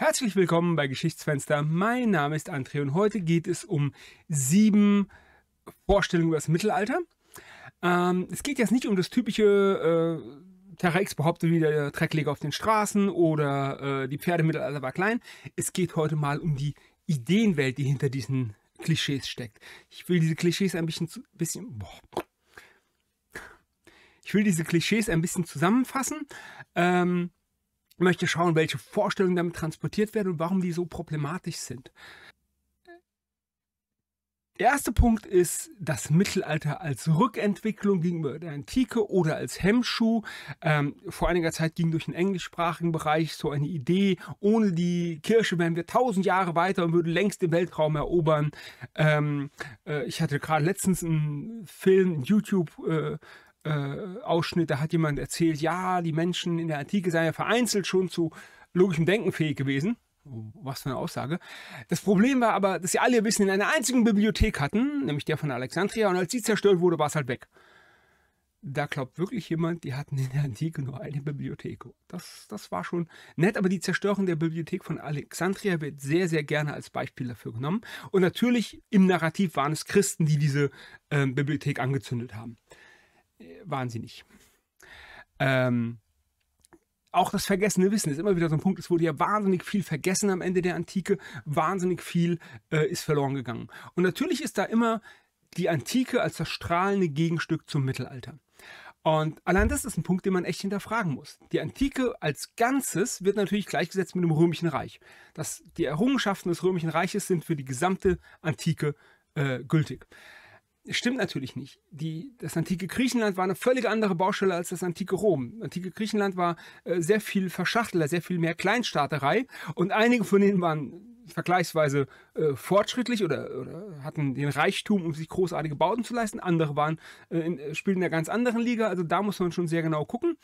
Herzlich willkommen bei Geschichtsfenster. Mein Name ist André und heute geht es um sieben Vorstellungen über das Mittelalter. Ähm, es geht jetzt nicht um das typische äh, Terra behauptet wie der Treckleger auf den Straßen oder äh, die Pferde Mittelalter war klein. Es geht heute mal um die Ideenwelt, die hinter diesen Klischees steckt. Ich will diese Klischees ein bisschen, bisschen boah. ich will diese Klischees ein bisschen zusammenfassen. Ähm, möchte schauen, welche Vorstellungen damit transportiert werden und warum die so problematisch sind. Der erste Punkt ist das Mittelalter als Rückentwicklung gegenüber der Antike oder als Hemmschuh. Ähm, vor einiger Zeit ging durch den englischsprachigen Bereich so eine Idee, ohne die Kirche wären wir tausend Jahre weiter und würden längst den Weltraum erobern. Ähm, äh, ich hatte gerade letztens einen Film, YouTube. Äh, äh, Ausschnitt, da hat jemand erzählt, ja, die Menschen in der Antike seien ja vereinzelt schon zu logischem Denken fähig gewesen. Was für eine Aussage. Das Problem war aber, dass sie alle ihr Wissen in einer einzigen Bibliothek hatten, nämlich der von Alexandria, und als die zerstört wurde, war es halt weg. Da glaubt wirklich jemand, die hatten in der Antike nur eine Bibliothek. Das, das war schon nett, aber die Zerstörung der Bibliothek von Alexandria wird sehr, sehr gerne als Beispiel dafür genommen. Und natürlich im Narrativ waren es Christen, die diese äh, Bibliothek angezündet haben wahnsinnig. Ähm, auch das vergessene Wissen ist immer wieder so ein Punkt. Es wurde ja wahnsinnig viel vergessen am Ende der Antike. Wahnsinnig viel äh, ist verloren gegangen. Und natürlich ist da immer die Antike als das strahlende Gegenstück zum Mittelalter. Und allein das ist ein Punkt, den man echt hinterfragen muss. Die Antike als Ganzes wird natürlich gleichgesetzt mit dem Römischen Reich. Das, die Errungenschaften des Römischen Reiches sind für die gesamte Antike äh, gültig. Stimmt natürlich nicht. Die, das antike Griechenland war eine völlig andere Baustelle als das antike Rom. antike Griechenland war äh, sehr viel verschachtelter, sehr viel mehr Kleinstaaterei und einige von denen waren vergleichsweise äh, fortschrittlich oder, oder, hatten den Reichtum, um sich großartige Bauten zu leisten. Andere waren, äh, in, spielten in einer ganz anderen Liga. Also da muss man schon sehr genau gucken.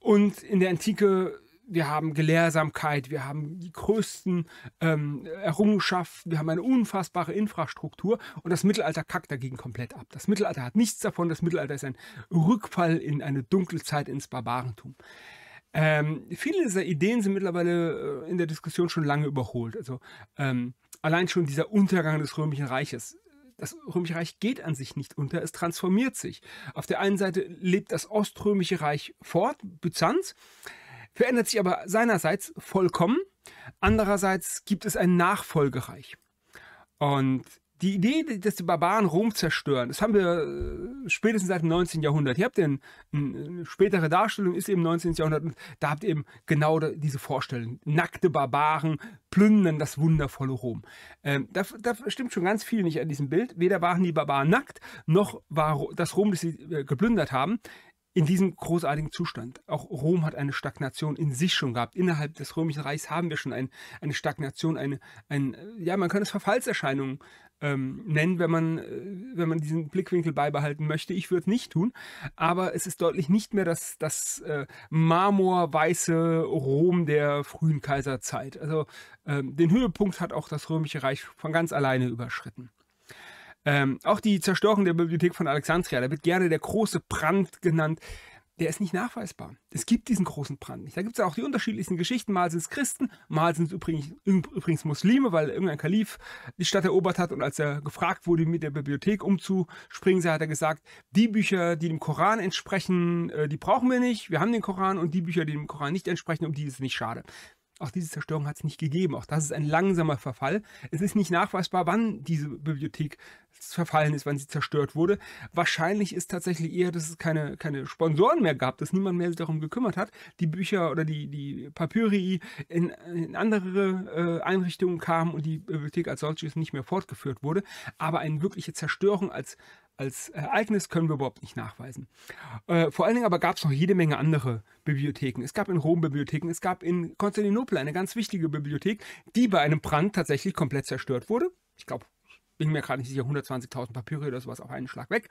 Und in der Antike wir haben Gelehrsamkeit, wir haben die größten ähm, Errungenschaften, wir haben eine unfassbare Infrastruktur und das Mittelalter kackt dagegen komplett ab. Das Mittelalter hat nichts davon, das Mittelalter ist ein Rückfall in eine dunkle Zeit ins Barbarentum. Ähm, viele dieser Ideen sind mittlerweile äh, in der Diskussion schon lange überholt. Also ähm, allein schon dieser Untergang des Römischen Reiches das Römische Reich geht an sich nicht unter, es transformiert sich. Auf der einen Seite lebt das Oströmische Reich fort, Byzanz verändert sich aber seinerseits vollkommen, andererseits gibt es ein Nachfolgereich. Und die Idee, dass die Barbaren Rom zerstören, das haben wir äh, spätestens seit dem 19. Jahrhundert. Ihr habt den, eine spätere Darstellung ist eben 19. Jahrhundert und da habt ihr eben genau diese Vorstellung. Nackte Barbaren plündern das wundervolle Rom. Ähm, da, da, stimmt schon ganz viel nicht an diesem Bild. Weder waren die Barbaren nackt, noch war das Rom, das sie äh, geplündert haben, in diesem großartigen Zustand. Auch Rom hat eine Stagnation in sich schon gehabt. Innerhalb des Römischen Reichs haben wir schon ein, eine Stagnation, eine, ein, ja, man kann es Verfallserscheinungen ähm, nennen, wenn man, äh, wenn man diesen Blickwinkel beibehalten möchte. Ich würde es nicht tun, aber es ist deutlich nicht mehr das, das äh, marmorweiße Rom der frühen Kaiserzeit. Also ähm, den Höhepunkt hat auch das Römische Reich von ganz alleine überschritten. Ähm, auch die Zerstörung der Bibliothek von Alexandria, da wird gerne der große Brand genannt der ist nicht nachweisbar. Es gibt diesen großen Brand nicht. Da gibt es auch die unterschiedlichsten Geschichten. Mal sind es Christen, mal sind es übrigens, übrigens, Muslime, weil irgendein Kalif die Stadt erobert hat und als er gefragt wurde, mit der Bibliothek umzuspringen, hat er gesagt, die Bücher, die dem Koran entsprechen, äh, die brauchen wir nicht. Wir haben den Koran und die Bücher, die dem Koran nicht entsprechen, um die ist es nicht schade. Auch diese Zerstörung hat es nicht gegeben. Auch das ist ein langsamer Verfall. Es ist nicht nachweisbar, wann diese Bibliothek verfallen ist, wann sie zerstört wurde. Wahrscheinlich ist tatsächlich eher, dass es keine, keine Sponsoren mehr gab, dass niemand mehr sich darum gekümmert hat, die Bücher oder die, die Papyri in, in andere äh, Einrichtungen kamen und die Bibliothek als solches nicht mehr fortgeführt wurde. Aber eine wirkliche Zerstörung als, als Ereignis können wir überhaupt nicht nachweisen. Äh, vor allen Dingen aber gab es noch jede Menge andere Bibliotheken. Es gab in Rom Bibliotheken, es gab in Konstantinopel eine ganz wichtige Bibliothek, die bei einem Brand tatsächlich komplett zerstört wurde. Ich glaube, bin mir gerade nicht sicher, 120.000 Papiere oder sowas auf einen Schlag weg.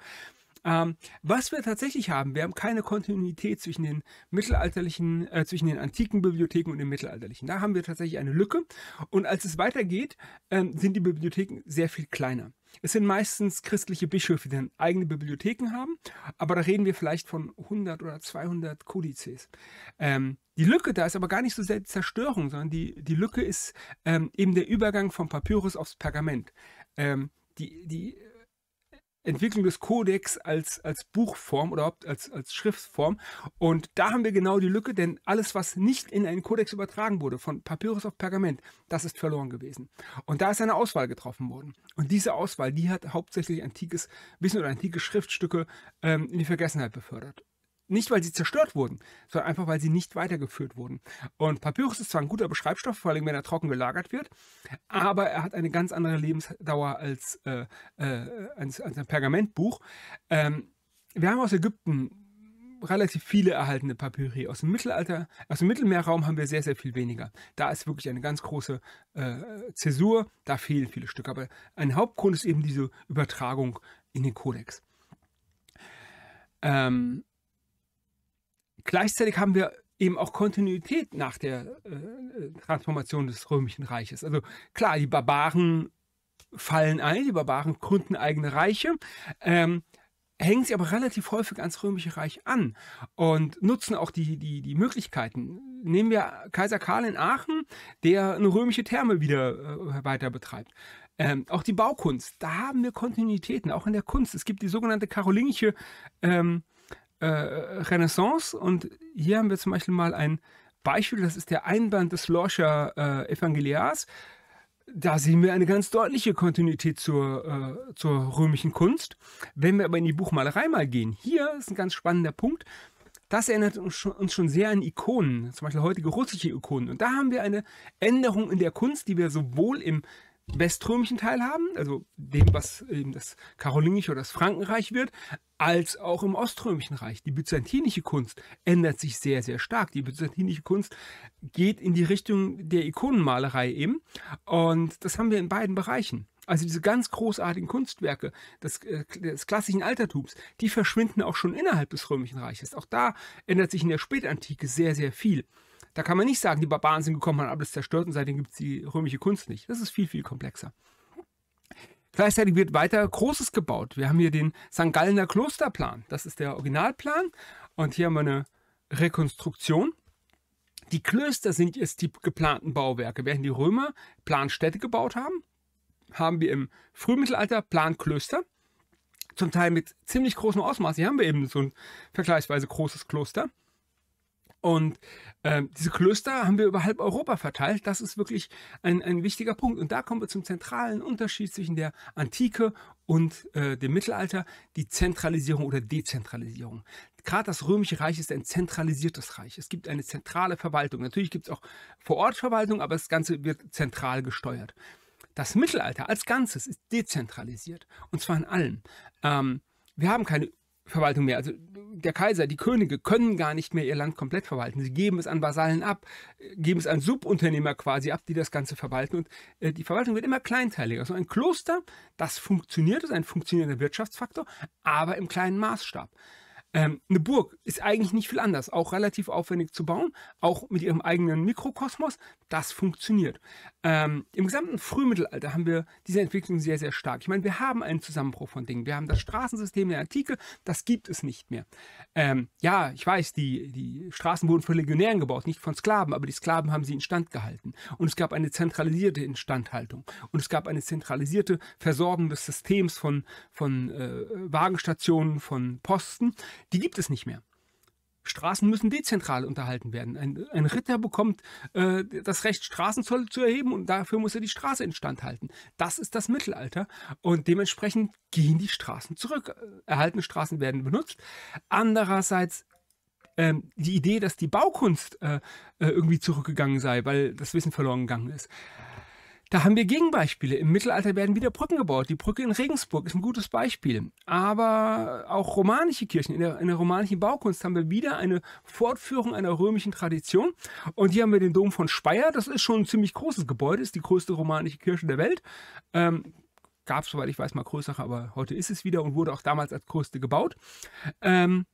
Ähm, was wir tatsächlich haben, wir haben keine Kontinuität zwischen den mittelalterlichen, äh, zwischen den antiken Bibliotheken und den mittelalterlichen. Da haben wir tatsächlich eine Lücke. Und als es weitergeht, ähm, sind die Bibliotheken sehr viel kleiner. Es sind meistens christliche Bischöfe, die dann eigene Bibliotheken haben, aber da reden wir vielleicht von 100 oder 200 Kodizes. Ähm, die Lücke da ist aber gar nicht so sehr Zerstörung, sondern die, die Lücke ist ähm, eben der Übergang vom Papyrus aufs Pergament ähm, die, die äh, Entwicklung des Kodex als, als Buchform oder als, als Schriftform. Und da haben wir genau die Lücke, denn alles, was nicht in einen Kodex übertragen wurde, von Papyrus auf Pergament, das ist verloren gewesen. Und da ist eine Auswahl getroffen worden. Und diese Auswahl, die hat hauptsächlich antikes Wissen oder antike Schriftstücke ähm, in die Vergessenheit befördert. Nicht, weil sie zerstört wurden, sondern einfach, weil sie nicht weitergeführt wurden. Und Papyrus ist zwar ein guter Beschreibstoff, vor allem wenn er trocken gelagert wird, aber er hat eine ganz andere Lebensdauer als, äh, äh, als, als ein Pergamentbuch. Ähm, wir haben aus Ägypten relativ viele erhaltene Papyri. Aus dem Mittelalter, aus dem Mittelmeerraum haben wir sehr, sehr viel weniger. Da ist wirklich eine ganz große äh, Zäsur, da fehlen viele Stücke. Aber ein Hauptgrund ist eben diese Übertragung in den Kodex. Ähm, Gleichzeitig haben wir eben auch Kontinuität nach der äh, Transformation des Römischen Reiches. Also klar, die Barbaren fallen ein, die Barbaren gründen eigene Reiche, ähm, hängen sie aber relativ häufig ans Römische Reich an und nutzen auch die, die, die Möglichkeiten. Nehmen wir Kaiser Karl in Aachen, der eine römische Therme wieder äh, weiter betreibt. Ähm, auch die Baukunst, da haben wir Kontinuitäten, auch in der Kunst. Es gibt die sogenannte karolingische ähm, äh, Renaissance und hier haben wir zum Beispiel mal ein Beispiel, das ist der Einband des Lorscher äh, Evangeliars. Da sehen wir eine ganz deutliche Kontinuität zur, äh, zur römischen Kunst. Wenn wir aber in die Buchmalerei mal gehen, hier ist ein ganz spannender Punkt. Das erinnert uns schon, sehr an Ikonen, zum Beispiel heutige russische Ikonen. Und da haben wir eine Änderung in der Kunst, die wir sowohl im weströmischen Teil haben, also dem, was eben das karolingische oder das Frankenreich wird, als auch im oströmischen Reich. Die byzantinische Kunst ändert sich sehr, sehr stark. Die byzantinische Kunst geht in die Richtung der Ikonenmalerei eben. Und das haben wir in beiden Bereichen. Also diese ganz großartigen Kunstwerke des, äh, des klassischen Altertums, die verschwinden auch schon innerhalb des Römischen Reiches. Auch da ändert sich in der Spätantike sehr, sehr viel. Da kann man nicht sagen, die Barbaren sind gekommen, haben alles zerstört und seitdem gibt es die römische Kunst nicht. Das ist viel, viel komplexer. Gleichzeitig wird weiter Großes gebaut. Wir haben hier den St. Gallener Klosterplan. Das ist der Originalplan. Und hier haben wir eine Rekonstruktion. Die Klöster sind jetzt die geplanten Bauwerke. Während die Römer Planstädte gebaut haben, haben wir im Frühmittelalter Planklöster. Zum Teil mit ziemlich großem Ausmaß. Hier haben wir eben so ein vergleichsweise großes Kloster. Und äh, diese Klöster haben wir über halb Europa verteilt. Das ist wirklich ein, ein wichtiger Punkt. Und da kommen wir zum zentralen Unterschied zwischen der Antike und äh, dem Mittelalter, die Zentralisierung oder Dezentralisierung. Gerade das Römische Reich ist ein zentralisiertes Reich. Es gibt eine zentrale Verwaltung. Natürlich gibt es auch vor Ort Verwaltung, aber das Ganze wird zentral gesteuert. Das Mittelalter als Ganzes ist dezentralisiert. Und zwar in allem. Ähm, wir haben keine Verwaltung mehr. Also der Kaiser, die Könige können gar nicht mehr ihr Land komplett verwalten. Sie geben es an Vasallen ab, geben es an Subunternehmer quasi ab, die das Ganze verwalten. Und äh, die Verwaltung wird immer kleinteiliger. So also ein Kloster, das funktioniert, ist ein funktionierender Wirtschaftsfaktor, aber im kleinen Maßstab. Ähm, eine Burg ist eigentlich nicht viel anders, auch relativ aufwendig zu bauen, auch mit ihrem eigenen Mikrokosmos. Das funktioniert. Ähm, Im gesamten Frühmittelalter haben wir diese Entwicklung sehr, sehr stark. Ich meine, wir haben einen Zusammenbruch von Dingen. Wir haben das Straßensystem der Antike, das gibt es nicht mehr. Ähm, ja, ich weiß, die, die Straßen wurden von Legionären gebaut, nicht von Sklaven, aber die Sklaven haben sie instand gehalten. Und es gab eine zentralisierte Instandhaltung. Und es gab eine zentralisierte Versorgung des Systems von, von äh, Wagenstationen, von Posten die gibt es nicht mehr. Straßen müssen dezentral unterhalten werden. Ein, ein Ritter bekommt äh, das Recht, Straßenzoll zu erheben und dafür muss er die Straße instand halten. Das ist das Mittelalter und dementsprechend gehen die Straßen zurück. Erhaltene Straßen werden benutzt. Andererseits ähm, die Idee, dass die Baukunst äh, äh irgendwie zurückgegangen sei, weil das Wissen verloren gegangen ist. Da haben wir Gegenbeispiele. Im Mittelalter werden wieder Brücken gebaut. Die Brücke in Regensburg ist ein gutes Beispiel. Aber auch romanische Kirchen, in der, in der romanischen Baukunst haben wir wieder eine Fortführung einer römischen Tradition. Und hier haben wir den Dom von Speyer. Das ist schon ein ziemlich großes Gebäude, ist die größte romanische Kirche der Welt. Ähm, Gab es, soweit ich weiß, mal größere, aber heute ist es wieder und wurde auch damals als größte gebaut. Ähm,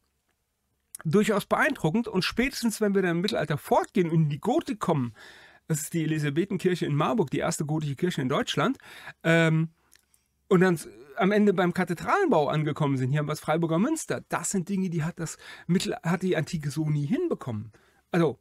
durchaus beeindruckend. Und spätestens, wenn wir dann im Mittelalter fortgehen und in die Gotik kommen, das ist die Elisabethenkirche in Marburg, die erste gotische Kirche in Deutschland. Ähm, und dann am Ende beim Kathedralenbau angekommen sind, hier haben wir das Freiburger Münster. Das sind Dinge, die hat das Mittel, hat die Antike so nie hinbekommen. Also,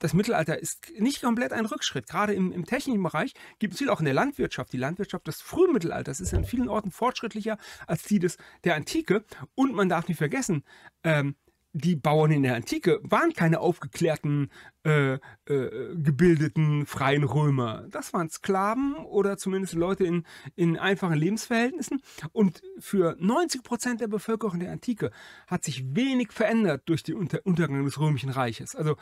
das Mittelalter ist nicht komplett ein Rückschritt. Gerade im, im technischen Bereich gibt es viel auch in der Landwirtschaft. Die Landwirtschaft des Frühmittelalters ist an vielen Orten fortschrittlicher als die des, der Antike. Und man darf nicht vergessen, ähm, die Bauern in der Antike waren keine aufgeklärten, äh, äh, gebildeten, freien Römer. Das waren Sklaven oder zumindest Leute in, in einfachen Lebensverhältnissen. Und für 90 Prozent der Bevölkerung der Antike hat sich wenig verändert durch den Unter Untergang des Römischen Reiches. Also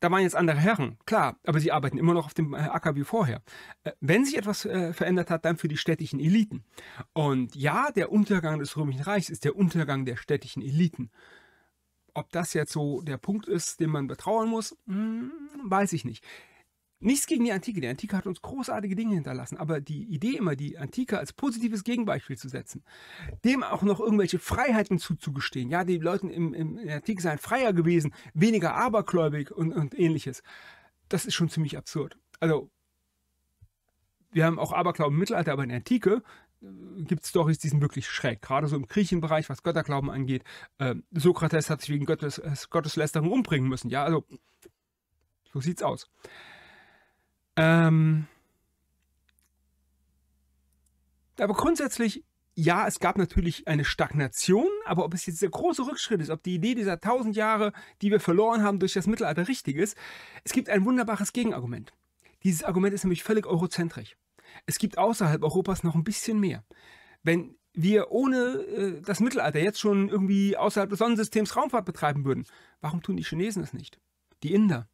da waren jetzt andere Herren, klar, aber sie arbeiten immer noch auf dem äh, Acker wie vorher. Äh, wenn sich etwas äh, verändert hat, dann für die städtischen Eliten. Und ja, der Untergang des Römischen Reichs ist der Untergang der städtischen Eliten. Ob das jetzt so der Punkt ist, den man betrauern muss, hm, weiß ich nicht. Nichts gegen die Antike. Die Antike hat uns großartige Dinge hinterlassen. Aber die Idee immer, die Antike als positives Gegenbeispiel zu setzen, dem auch noch irgendwelche Freiheiten zuzugestehen. Ja, die Leute im, im, in der Antike seien freier gewesen, weniger abergläubig und, und ähnliches. Das ist schon ziemlich absurd. Also, wir haben auch Aberglauben im Mittelalter, aber in der Antike gibt es Storys, die sind wirklich schräg. Gerade so im griechischen Bereich, was Götterglauben angeht. Äh, Sokrates hat sich wegen Gottes, äh, Gotteslästerung umbringen müssen. Ja, also so sieht's aus. Ähm, aber grundsätzlich, ja, es gab natürlich eine Stagnation, aber ob es jetzt der große Rückschritt ist, ob die Idee dieser tausend Jahre, die wir verloren haben durch das Mittelalter, richtig ist, es gibt ein wunderbares Gegenargument. Dieses Argument ist nämlich völlig eurozentrisch. Es gibt außerhalb Europas noch ein bisschen mehr. Wenn wir ohne äh, das Mittelalter jetzt schon irgendwie außerhalb des Sonnensystems Raumfahrt betreiben würden, warum tun die Chinesen es nicht? Die Inder,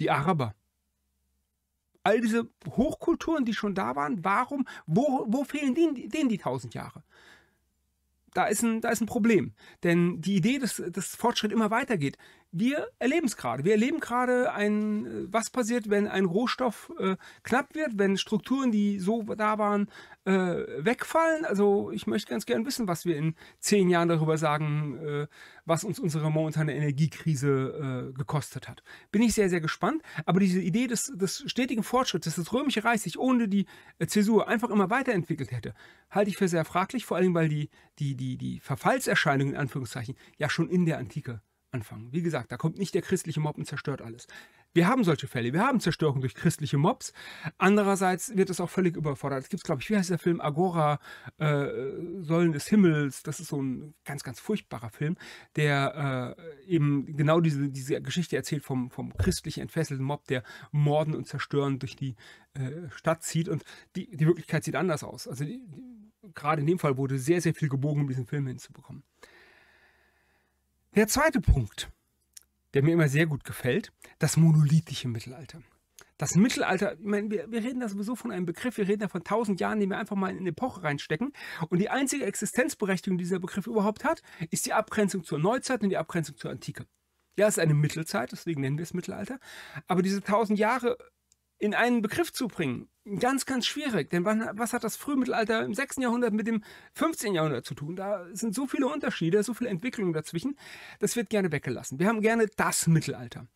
die Araber. All diese Hochkulturen, die schon da waren, warum, wo, wo fehlen denen, denen die tausend Jahre? Da ist, ein, da ist ein Problem. Denn die Idee, dass das Fortschritt immer weitergeht, wir erleben es gerade. Wir erleben gerade ein, äh, was passiert, wenn ein Rohstoff äh, knapp wird, wenn Strukturen, die so da waren, äh, wegfallen. Also ich möchte ganz gern wissen, was wir in zehn Jahren darüber sagen, äh, was uns unsere momentane Energiekrise äh, gekostet hat. Bin ich sehr, sehr gespannt. Aber diese Idee des, des stetigen Fortschritts, dass das Römische Reich sich ohne die äh, Zäsur einfach immer weiterentwickelt hätte, halte ich für sehr fraglich, vor allem weil die, die, die, die Verfallserscheinungen in Anführungszeichen ja schon in der Antike anfangen. Wie gesagt, da kommt nicht der christliche Mob und zerstört alles. Wir haben solche Fälle. Wir haben Zerstörung durch christliche Mobs. Andererseits wird es auch völlig überfordert. Es gibt, glaube ich, wie heißt der Film? Agora, äh, Säulen des Himmels. Das ist so ein ganz, ganz furchtbarer Film, der äh, eben genau diese, diese Geschichte erzählt vom, vom christlich entfesselten Mob, der morden und zerstören durch die äh, Stadt zieht. Und die, die Wirklichkeit sieht anders aus. Also die, die, gerade in dem Fall wurde sehr, sehr viel gebogen, um diesen Film hinzubekommen. Der zweite Punkt, der mir immer sehr gut gefällt, das monolithische Mittelalter. Das Mittelalter, ich meine, wir, wir reden da sowieso von einem Begriff, wir reden da von tausend Jahren, die wir einfach mal in eine Epoche reinstecken. Und die einzige Existenzberechtigung, die dieser Begriff überhaupt hat, ist die Abgrenzung zur Neuzeit und die Abgrenzung zur Antike. Ja, es ist eine Mittelzeit, deswegen nennen wir es Mittelalter. Aber diese tausend Jahre in einen Begriff zu bringen, ganz, ganz schwierig. Denn was hat das Frühmittelalter im 6. Jahrhundert mit dem 15. Jahrhundert zu tun? Da sind so viele Unterschiede, so viele Entwicklungen dazwischen. Das wird gerne weggelassen. Wir haben gerne das Mittelalter.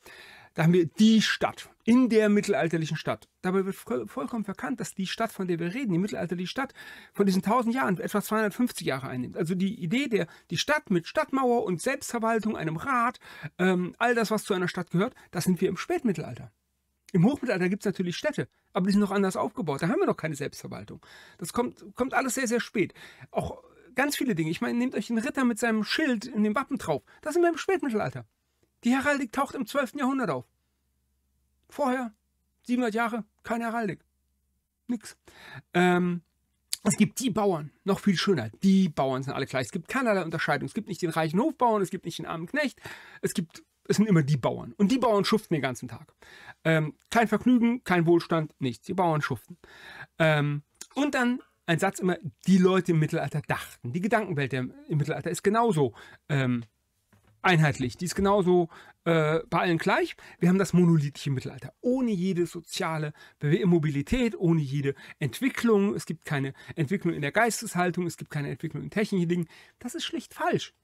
Da haben wir die Stadt, in der mittelalterlichen Stadt. Dabei wird vollkommen verkannt, dass die Stadt, von der wir reden, die mittelalterliche Stadt, von diesen 1000 Jahren etwa 250 Jahre einnimmt. Also die Idee der die Stadt mit Stadtmauer und Selbstverwaltung, einem Rat, ähm, all das, was zu einer Stadt gehört, das sind wir im Spätmittelalter. Im Hochmittelalter gibt es natürlich Städte, aber die sind noch anders aufgebaut. Da haben wir noch keine Selbstverwaltung. Das kommt, kommt alles sehr, sehr spät. Auch ganz viele Dinge. Ich meine, nehmt euch den Ritter mit seinem Schild in dem Wappen drauf. Das sind wir im Spätmittelalter. Die Heraldik taucht im 12. Jahrhundert auf. Vorher, 700 Jahre, keine Heraldik. Nix. Ähm, es gibt die Bauern, noch viel schöner. Die Bauern sind alle gleich. Es gibt keinerlei Unterscheidung. Es gibt nicht den reichen Hofbauern, es gibt nicht den armen Knecht, es gibt es sind immer die Bauern. Und die Bauern schuften den ganzen Tag. Ähm, kein Vergnügen, kein Wohlstand, nichts. Die Bauern schuften. Ähm, und dann ein Satz immer, die Leute im Mittelalter dachten. Die Gedankenwelt im Mittelalter ist genauso ähm, einheitlich. Die ist genauso äh, bei allen gleich. Wir haben das monolithische Mittelalter. Ohne jede soziale Mobilität, ohne jede Entwicklung. Es gibt keine Entwicklung in der Geisteshaltung, es gibt keine Entwicklung in technischen Dingen. Das ist schlicht falsch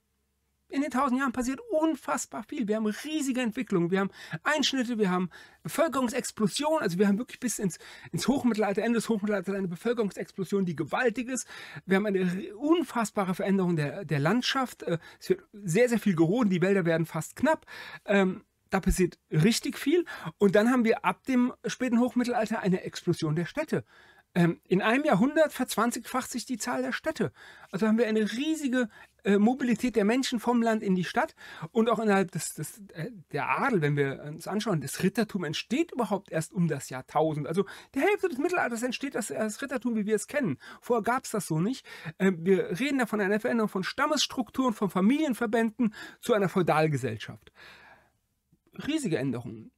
in den tausend Jahren passiert unfassbar viel. Wir haben riesige Entwicklungen, wir haben Einschnitte, wir haben Bevölkerungsexplosion. Also wir haben wirklich bis ins, ins Hochmittelalter, Ende des Hochmittelalters eine Bevölkerungsexplosion, die gewaltig ist. Wir haben eine unfassbare Veränderung der, der Landschaft. Äh, es wird sehr, sehr viel geroden, die Wälder werden fast knapp. Ähm, da passiert richtig viel. Und dann haben wir ab dem späten Hochmittelalter eine Explosion der Städte ähm, in einem Jahrhundert verzwanzigfacht sich die Zahl der Städte. Also haben wir eine riesige äh, Mobilität der Menschen vom Land in die Stadt und auch innerhalb des, des, äh, der Adel, wenn wir uns anschauen, das Rittertum entsteht überhaupt erst um das Jahrtausend. Also die Hälfte des Mittelalters entsteht das, äh, das Rittertum, wie wir es kennen. Vorher gab es das so nicht. wir reden da von einer Veränderung von Stammesstrukturen, von Familienverbänden zu einer Feudalgesellschaft. Riesige Änderungen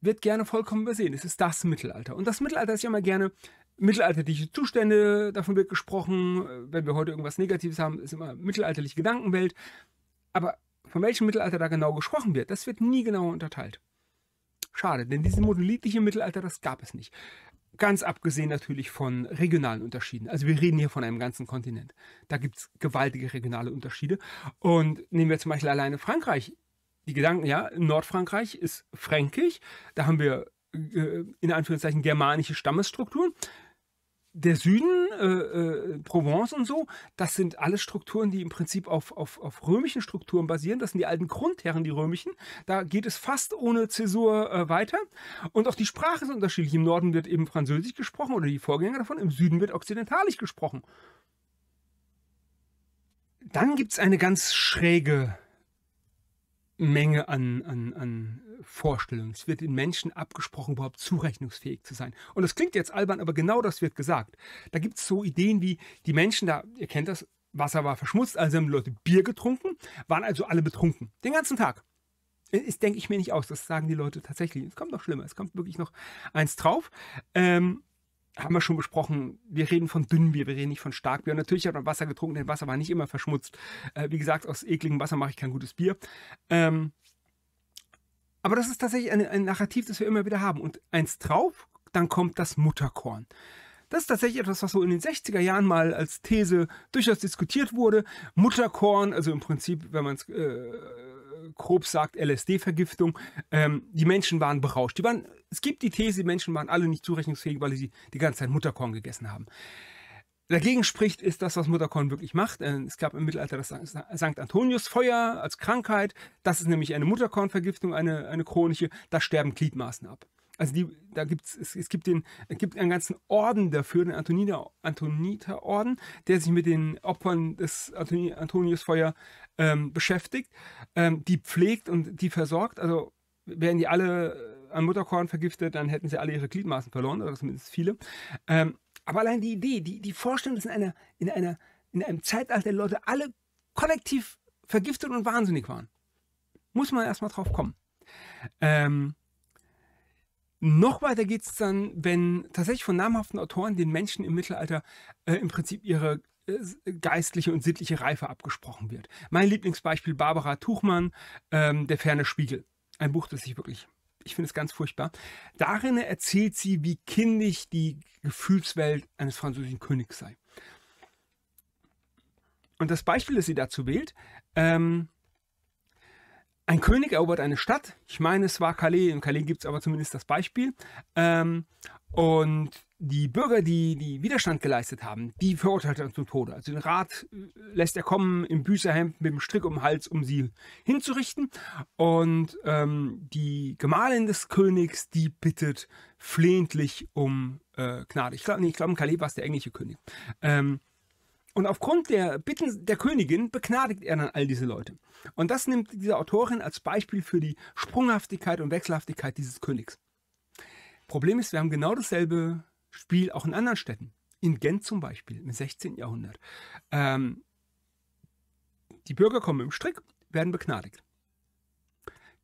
wird gerne vollkommen übersehen. Es ist das Mittelalter. Und das Mittelalter ist ja immer gerne mittelalterliche Zustände, davon wird gesprochen. Wenn wir heute irgendwas Negatives haben, ist immer mittelalterliche Gedankenwelt. Aber von welchem Mittelalter da genau gesprochen wird, das wird nie genau unterteilt. Schade, denn dieses monolithische Mittelalter, das gab es nicht. Ganz abgesehen natürlich von regionalen Unterschieden. Also wir reden hier von einem ganzen Kontinent. Da gibt es gewaltige regionale Unterschiede. Und nehmen wir zum Beispiel alleine Frankreich. Die Gedanken, ja, Nordfrankreich ist fränkisch. Da haben wir äh, in Anführungszeichen germanische Stammesstrukturen der Süden, äh, äh, Provence und so, das sind alles Strukturen, die im Prinzip auf, auf, auf römischen Strukturen basieren. Das sind die alten Grundherren, die römischen. Da geht es fast ohne Zäsur äh, weiter. Und auch die Sprache ist unterschiedlich. Im Norden wird eben Französisch gesprochen oder die Vorgänger davon, im Süden wird Okzidentalisch gesprochen. Dann gibt es eine ganz schräge Menge an, an, an Vorstellungen. Es wird den Menschen abgesprochen, überhaupt zurechnungsfähig zu sein. Und das klingt jetzt albern, aber genau das wird gesagt. Da gibt es so Ideen wie, die Menschen da, ihr kennt das, Wasser war verschmutzt, also haben Leute Bier getrunken, waren also alle betrunken. Den ganzen Tag. Das denke ich mir nicht aus, das sagen die Leute tatsächlich. Es kommt noch schlimmer, es kommt wirklich noch eins drauf. Ähm, haben wir schon besprochen, wir reden von Dünnbier, wir reden nicht von Starkbier. Und natürlich hat man Wasser getrunken, denn Wasser war nicht immer verschmutzt. Äh, wie gesagt, aus ekligem Wasser mache ich kein gutes Bier. Ähm, aber das ist tatsächlich ein, ein, Narrativ, das wir immer wieder haben. Und eins drauf, dann kommt das Mutterkorn. Das ist tatsächlich etwas, was so in den 60er Jahren mal als These durchaus diskutiert wurde. Mutterkorn, also im Prinzip, wenn man es äh, grob sagt LSD-Vergiftung. Ähm, die Menschen waren berauscht. Die waren, es gibt die These, die Menschen waren alle nicht zurechnungsfähig, weil sie die ganze Zeit Mutterkorn gegessen haben. Dagegen spricht, ist das, was Mutterkorn wirklich macht. Äh, es gab im Mittelalter das St. Antonius-Feuer als Krankheit. Das ist nämlich eine Mutterkornvergiftung, eine, eine chronische. Da sterben Gliedmaßen ab. Also die, da gibt's, es, es gibt den, es gibt einen ganzen Orden dafür, den Antoniter, Antoniter Orden, der sich mit den Opfern des Antoni, Antoniusfeuer ähm, beschäftigt, ähm, die pflegt und die versorgt. Also wären die alle äh, an Mutterkorn vergiftet, dann hätten sie alle ihre Gliedmaßen verloren, oder zumindest viele. Ähm, aber allein die Idee, die, die Vorstellung, dass in einer, in einer, in einem Zeitalter der Leute alle kollektiv vergiftet und wahnsinnig waren, muss man erstmal drauf kommen. Ähm, noch weiter geht es dann, wenn tatsächlich von namhaften Autoren den Menschen im Mittelalter äh, im Prinzip ihre äh, äh, geistliche und sittliche Reife abgesprochen wird. Mein Lieblingsbeispiel Barbara Tuchmann, ähm, Der ferne Spiegel. Ein Buch, das ich wirklich, ich finde es ganz furchtbar. Darin erzählt sie, wie kindisch die Gefühlswelt eines französischen Königs sei. Und das Beispiel, das sie dazu wählt, ähm, ein König erobert eine Stadt. Ich meine, es war Calais. In Calais gibt es aber zumindest das Beispiel. Ähm, und die Bürger, die, die Widerstand geleistet haben, die verurteilt er zum Tode. Also den Rat äh, lässt er kommen im Büßerhemd mit dem Strick um den Hals, um sie hinzurichten. Und ähm, die Gemahlin des Königs, die bittet flehentlich um äh, Gnade. Ich glaube, nee, glaub, Calais war es der englische König. Ähm, und aufgrund der Bitten der Königin begnadigt er dann all diese Leute. Und das nimmt diese Autorin als Beispiel für die Sprunghaftigkeit und Wechselhaftigkeit dieses Königs. Problem ist, wir haben genau dasselbe Spiel auch in anderen Städten. In Gent zum Beispiel im 16. Jahrhundert. Ähm, die Bürger kommen im Strick, werden begnadigt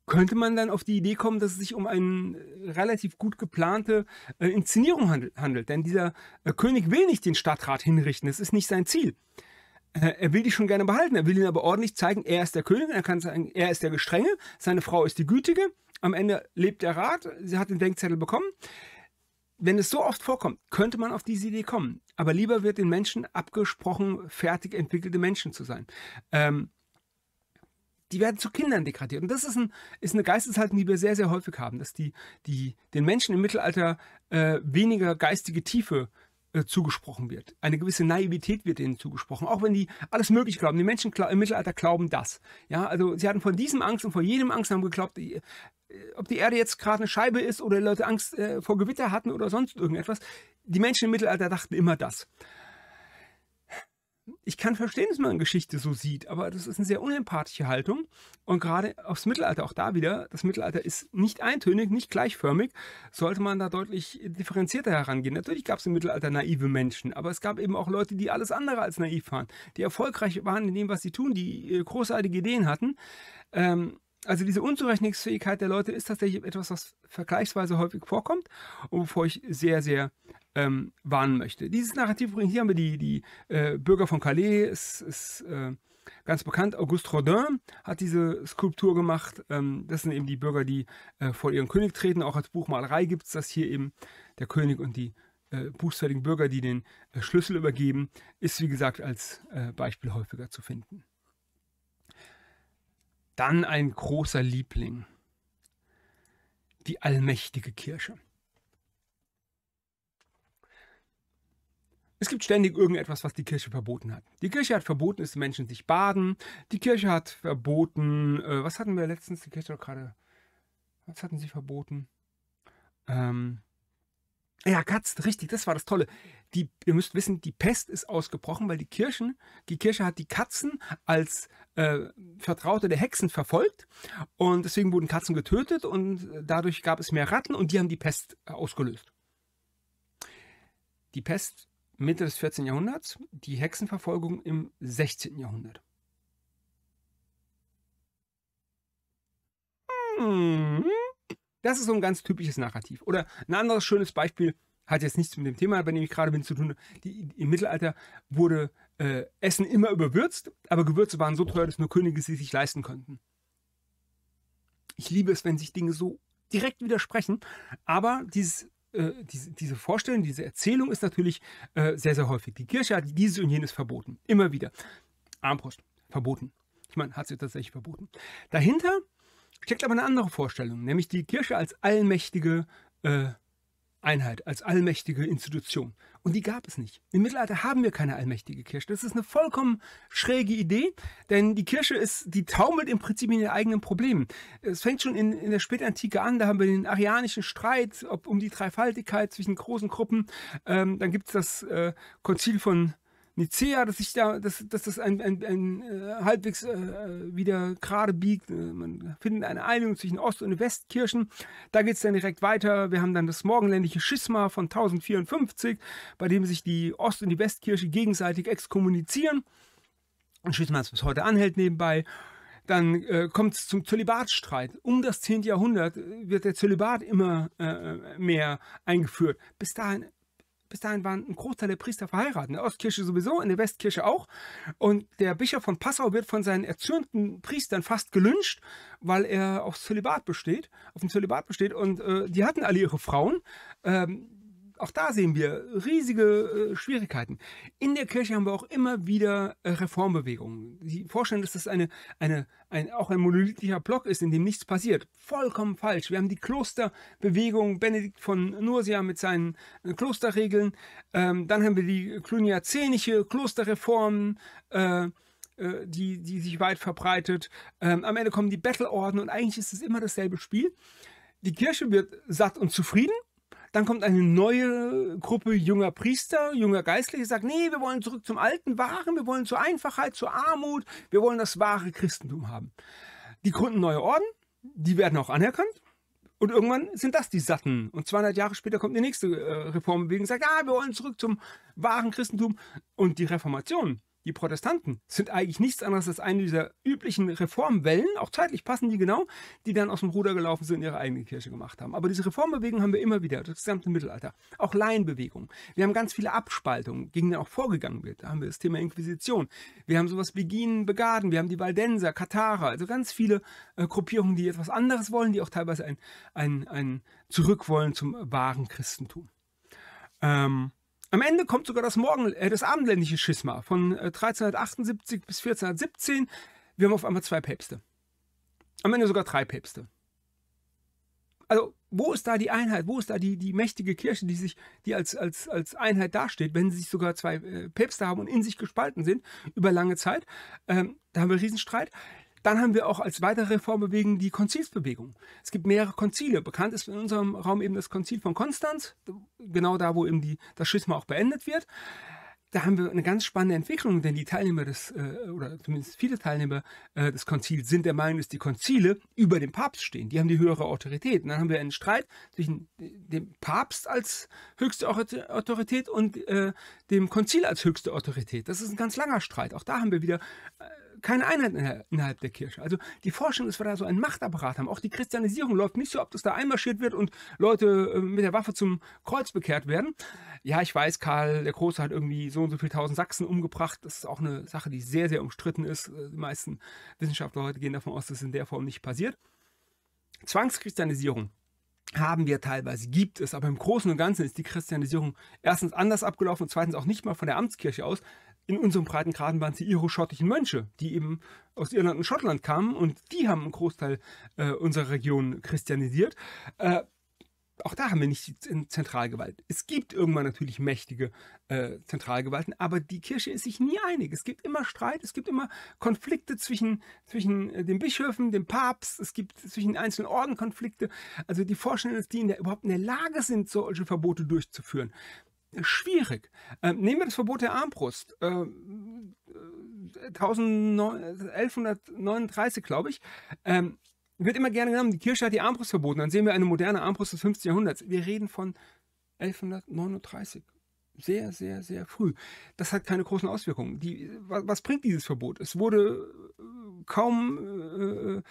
könnte man dann auf die Idee kommen, dass es sich um eine äh, relativ gut geplante äh, Inszenierung handelt, handelt. Denn dieser äh, König will nicht den Stadtrat hinrichten, das ist nicht sein Ziel. Äh, er will die schon gerne behalten, er will ihn aber ordentlich zeigen, er ist der König, er kann sagen, er ist der Gestrenge, seine Frau ist die Gütige, am Ende lebt der Rat, sie hat den Denkzettel bekommen. Wenn es so oft vorkommt, könnte man auf diese Idee kommen. Aber lieber wird den Menschen abgesprochen, fertig entwickelte Menschen zu sein. Ähm, die werden zu Kindern degradiert. Und das ist, ein, ist eine Geisteshaltung, die wir sehr, sehr häufig haben, dass die, die den Menschen im Mittelalter äh, weniger geistige Tiefe äh, zugesprochen wird. Eine gewisse Naivität wird ihnen zugesprochen, auch wenn die alles möglich glauben. Die Menschen im Mittelalter glauben das. Ja, also sie hatten vor diesem Angst und vor jedem Angst, haben geglaubt, äh, ob die Erde jetzt gerade eine Scheibe ist oder Leute Angst äh, vor Gewitter hatten oder sonst irgendetwas. Die Menschen im Mittelalter dachten immer das ich kann verstehen, dass man Geschichte so sieht, aber das ist eine sehr unempathische Haltung. Und gerade aufs Mittelalter, auch da wieder, das Mittelalter ist nicht eintönig, nicht gleichförmig, sollte man da deutlich differenzierter herangehen. Natürlich gab es im Mittelalter naive Menschen, aber es gab eben auch Leute, die alles andere als naiv waren, die erfolgreich waren in dem, was sie tun, die äh, großartige Ideen hatten. Ähm, also diese Unzurechnungsfähigkeit der Leute ist tatsächlich etwas, was vergleichsweise häufig vorkommt und wovor ich sehr, sehr ähm, warnen möchte. Dieses Narrativ übrigens, hier haben wir die, die äh, Bürger von Calais, es ist äh, ganz bekannt, Auguste Rodin hat diese Skulptur gemacht. Ähm, das sind eben die Bürger, die äh, vor ihren König treten. Auch als Buchmalerei gibt es das hier eben, der König und die äh, buchstätigen Bürger, die den äh, Schlüssel übergeben, ist wie gesagt als äh, Beispiel häufiger zu finden. Dann ein großer Liebling, die allmächtige Kirche. Es gibt ständig irgendetwas, was die Kirche verboten hat. Die Kirche hat verboten, dass die Menschen sich baden. Die Kirche hat verboten, äh, was hatten wir letztens? Die Kirche doch gerade, was hatten sie verboten? Ähm, ja, Katz, richtig, das war das Tolle die, ihr müsst wissen, die Pest ist ausgebrochen, weil die Kirchen, die Kirche hat die Katzen als äh, Vertraute der Hexen verfolgt und deswegen wurden Katzen getötet und dadurch gab es mehr Ratten und die haben die Pest äh, ausgelöst. Die Pest Mitte des 14. Jahrhunderts, die Hexenverfolgung im 16. Jahrhundert. Hm, das ist so ein ganz typisches Narrativ. Oder ein anderes schönes Beispiel hat jetzt nichts mit dem Thema, bei dem ich gerade bin, zu tun. Die, Im Mittelalter wurde äh, Essen immer überwürzt, aber Gewürze waren so teuer, dass nur Könige sie sich leisten konnten. Ich liebe es, wenn sich Dinge so direkt widersprechen, aber dieses, äh, diese, diese Vorstellung, diese Erzählung ist natürlich äh, sehr, sehr häufig. Die Kirche hat dieses und jenes verboten. Immer wieder. Armbrust. Verboten. Ich meine, hat sie tatsächlich verboten. Dahinter steckt aber eine andere Vorstellung, nämlich die Kirche als allmächtige äh, Einheit als allmächtige Institution. Und die gab es nicht. Im Mittelalter haben wir keine allmächtige Kirche. Das ist eine vollkommen schräge Idee, denn die Kirche ist, die taumelt im Prinzip in ihren eigenen Problemen. Es fängt schon in, in der Spätantike an, da haben wir den arianischen Streit ob, um die Dreifaltigkeit zwischen großen Gruppen. Ähm, dann gibt es das äh, Konzil von Nicea, dass sich da, dass, dass das ein, ein, ein äh, halbwegs äh, äh wieder gerade biegt. Äh, man findet eine Einigung zwischen Ost- und Westkirchen. Da geht es dann direkt weiter. Wir haben dann das morgenländische Schisma von 1054, bei dem sich die Ost- und die Westkirche gegenseitig exkommunizieren. Und Schisma das bis heute anhält nebenbei. Dann äh, kommt es zum Zölibatstreit. Um das 10. Jahrhundert äh, wird der Zölibat immer mehr eingeführt. Bis dahin bis dahin waren ein Großteil der Priester verheiratet, in der Ostkirche sowieso, in der Westkirche auch. Und der Bischof von Passau wird von seinen erzürnten Priestern fast gelünscht, weil er aufs Zölibat besteht, auf dem Zölibat besteht. Und äh, die hatten alle ihre Frauen. Ähm, auch da sehen wir riesige äh, Schwierigkeiten. In der Kirche haben wir auch immer wieder äh, Reformbewegungen. Sie vorstellen, dass das eine, eine, ein, auch ein monolithischer Block ist, in dem nichts passiert. Vollkommen falsch. Wir haben die Klosterbewegung, Benedikt von Nursia mit seinen äh, Klosterregeln. Ähm, dann haben wir die kluniazenische Klosterreformen äh, äh, die, die sich weit verbreitet. Ähm, am Ende kommen die Battle-Orden und eigentlich ist es immer dasselbe Spiel. Die Kirche wird satt und zufrieden dann kommt eine neue Gruppe junger Priester, junger Geistliche, sagt, nee, wir wollen zurück zum alten Waren, wir wollen zur Einfachheit, zur Armut, wir wollen das wahre Christentum haben. Die gründen neue Orden, die werden auch anerkannt. Und irgendwann sind das die Satten. Und 200 Jahre später kommt die nächste äh, Reformbewegung und sagt, ah, wir wollen zurück zum wahren Christentum. Und die Reformation die Protestanten sind eigentlich nichts anderes als eine dieser üblichen Reformwellen, auch zeitlich passen die genau, die dann aus dem Ruder gelaufen sind und ihre eigene Kirche gemacht haben. Aber diese Reformbewegung haben wir immer wieder, das gesamte Mittelalter. Auch Laienbewegungen. Wir haben ganz viele Abspaltungen, gegen die auch vorgegangen wird. Da haben wir das Thema Inquisition. Wir haben sowas wie Ginen, Begaden, wir haben die Waldenser, Katarer, also ganz viele äh, Gruppierungen, die etwas anderes wollen, die auch teilweise ein, ein, ein Zurück wollen zum wahren Christentum. Ähm, am Ende kommt sogar das, Morgen, äh, das abendländische Schisma von 1378 äh, bis 1417. Wir haben auf einmal zwei Päpste. Am Ende sogar drei Päpste. Also, wo ist da die Einheit? Wo ist da die, die mächtige Kirche, die sich, die als, als, als Einheit dasteht, wenn sie sich sogar zwei äh, Päpste haben und in sich gespalten sind über lange Zeit? Ähm, da haben wir einen Riesenstreit. Dann haben wir auch als weitere Reformbewegung die Konzilsbewegung. Es gibt mehrere Konzile. Bekannt ist in unserem Raum eben das Konzil von Konstanz, genau da, wo eben die, das Schisma auch beendet wird. Da haben wir eine ganz spannende Entwicklung, denn die Teilnehmer des, äh, oder zumindest viele Teilnehmer äh, des Konzils sind der Meinung, dass die Konzile über dem Papst stehen. Die haben die höhere Autorität. Und dann haben wir einen Streit zwischen dem Papst als höchste Autorität und äh, dem Konzil als höchste Autorität. Das ist ein ganz langer Streit. Auch da haben wir wieder keine Einheit innerhalb der Kirche. Also die Forschung ist, weil da so ein Machtapparat haben. Auch die Christianisierung läuft nicht so ob das da einmarschiert wird und Leute äh, mit der Waffe zum Kreuz bekehrt werden. Ja, ich weiß, Karl der Große hat irgendwie so und so viel tausend Sachsen umgebracht. Das ist auch eine Sache, die sehr, sehr umstritten ist. Äh, die meisten Wissenschaftler heute gehen davon aus, dass es in der Form nicht passiert. Zwangschristianisierung haben wir teilweise, gibt es, aber im Großen und Ganzen ist die Christianisierung erstens anders abgelaufen und zweitens auch nicht mal von der Amtskirche aus, in unserem Breitengraden waren es die iroschottischen Mönche, die eben aus Irland und Schottland kamen und die haben einen Großteil äh, unserer Region christianisiert. Äh, auch da haben wir nicht die Zentralgewalt. Es gibt irgendwann natürlich mächtige äh, Zentralgewalten, aber die Kirche ist sich nie einig. Es gibt immer Streit, es gibt immer Konflikte zwischen, zwischen äh, den Bischöfen, dem Papst, es gibt zwischen einzelnen Orden Konflikte. Also die Vorstellung, dass die in der, überhaupt in der Lage sind, solche Verbote durchzuführen, schwierig. Ähm, nehmen wir das Verbot der Armbrust. Ähm, 1139, äh, glaube ich. Ähm, wird immer gerne genommen, die Kirche hat die Armbrust verboten. Dann sehen wir eine moderne Armbrust des 15. Jahrhunderts. Wir reden von 1139 sehr, sehr, sehr früh. Das hat keine großen Auswirkungen. Die, was, was bringt dieses Verbot? Es wurde äh, kaum äh, äh,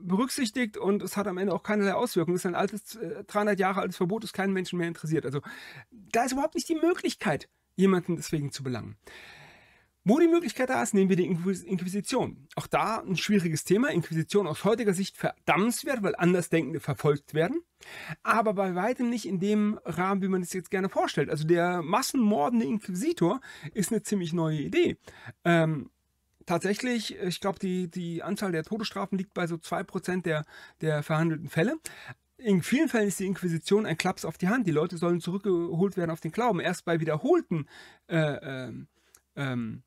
berücksichtigt und es hat am Ende auch keinerlei Auswirkungen. Es ist ein altes, 300 äh, Jahre altes Verbot, das keinen Menschen mehr interessiert. Also da ist überhaupt nicht die Möglichkeit, jemanden deswegen zu belangen. Wo die Möglichkeit da ist, nehmen wir die Inquisition. Auch da ein schwieriges Thema. Inquisition aus heutiger Sicht verdammenswert, weil Andersdenkende verfolgt werden. Aber bei weitem nicht in dem Rahmen, wie man es jetzt gerne vorstellt. Also der massenmordende Inquisitor ist eine ziemlich neue Idee. Ähm, tatsächlich, ich glaube, die, die Anzahl der Todesstrafen liegt bei so 2% der, der verhandelten Fälle. In vielen Fällen ist die Inquisition ein Klaps auf die Hand. Die Leute sollen zurückgeholt werden auf den Glauben. Erst bei wiederholten äh, ähm, ähm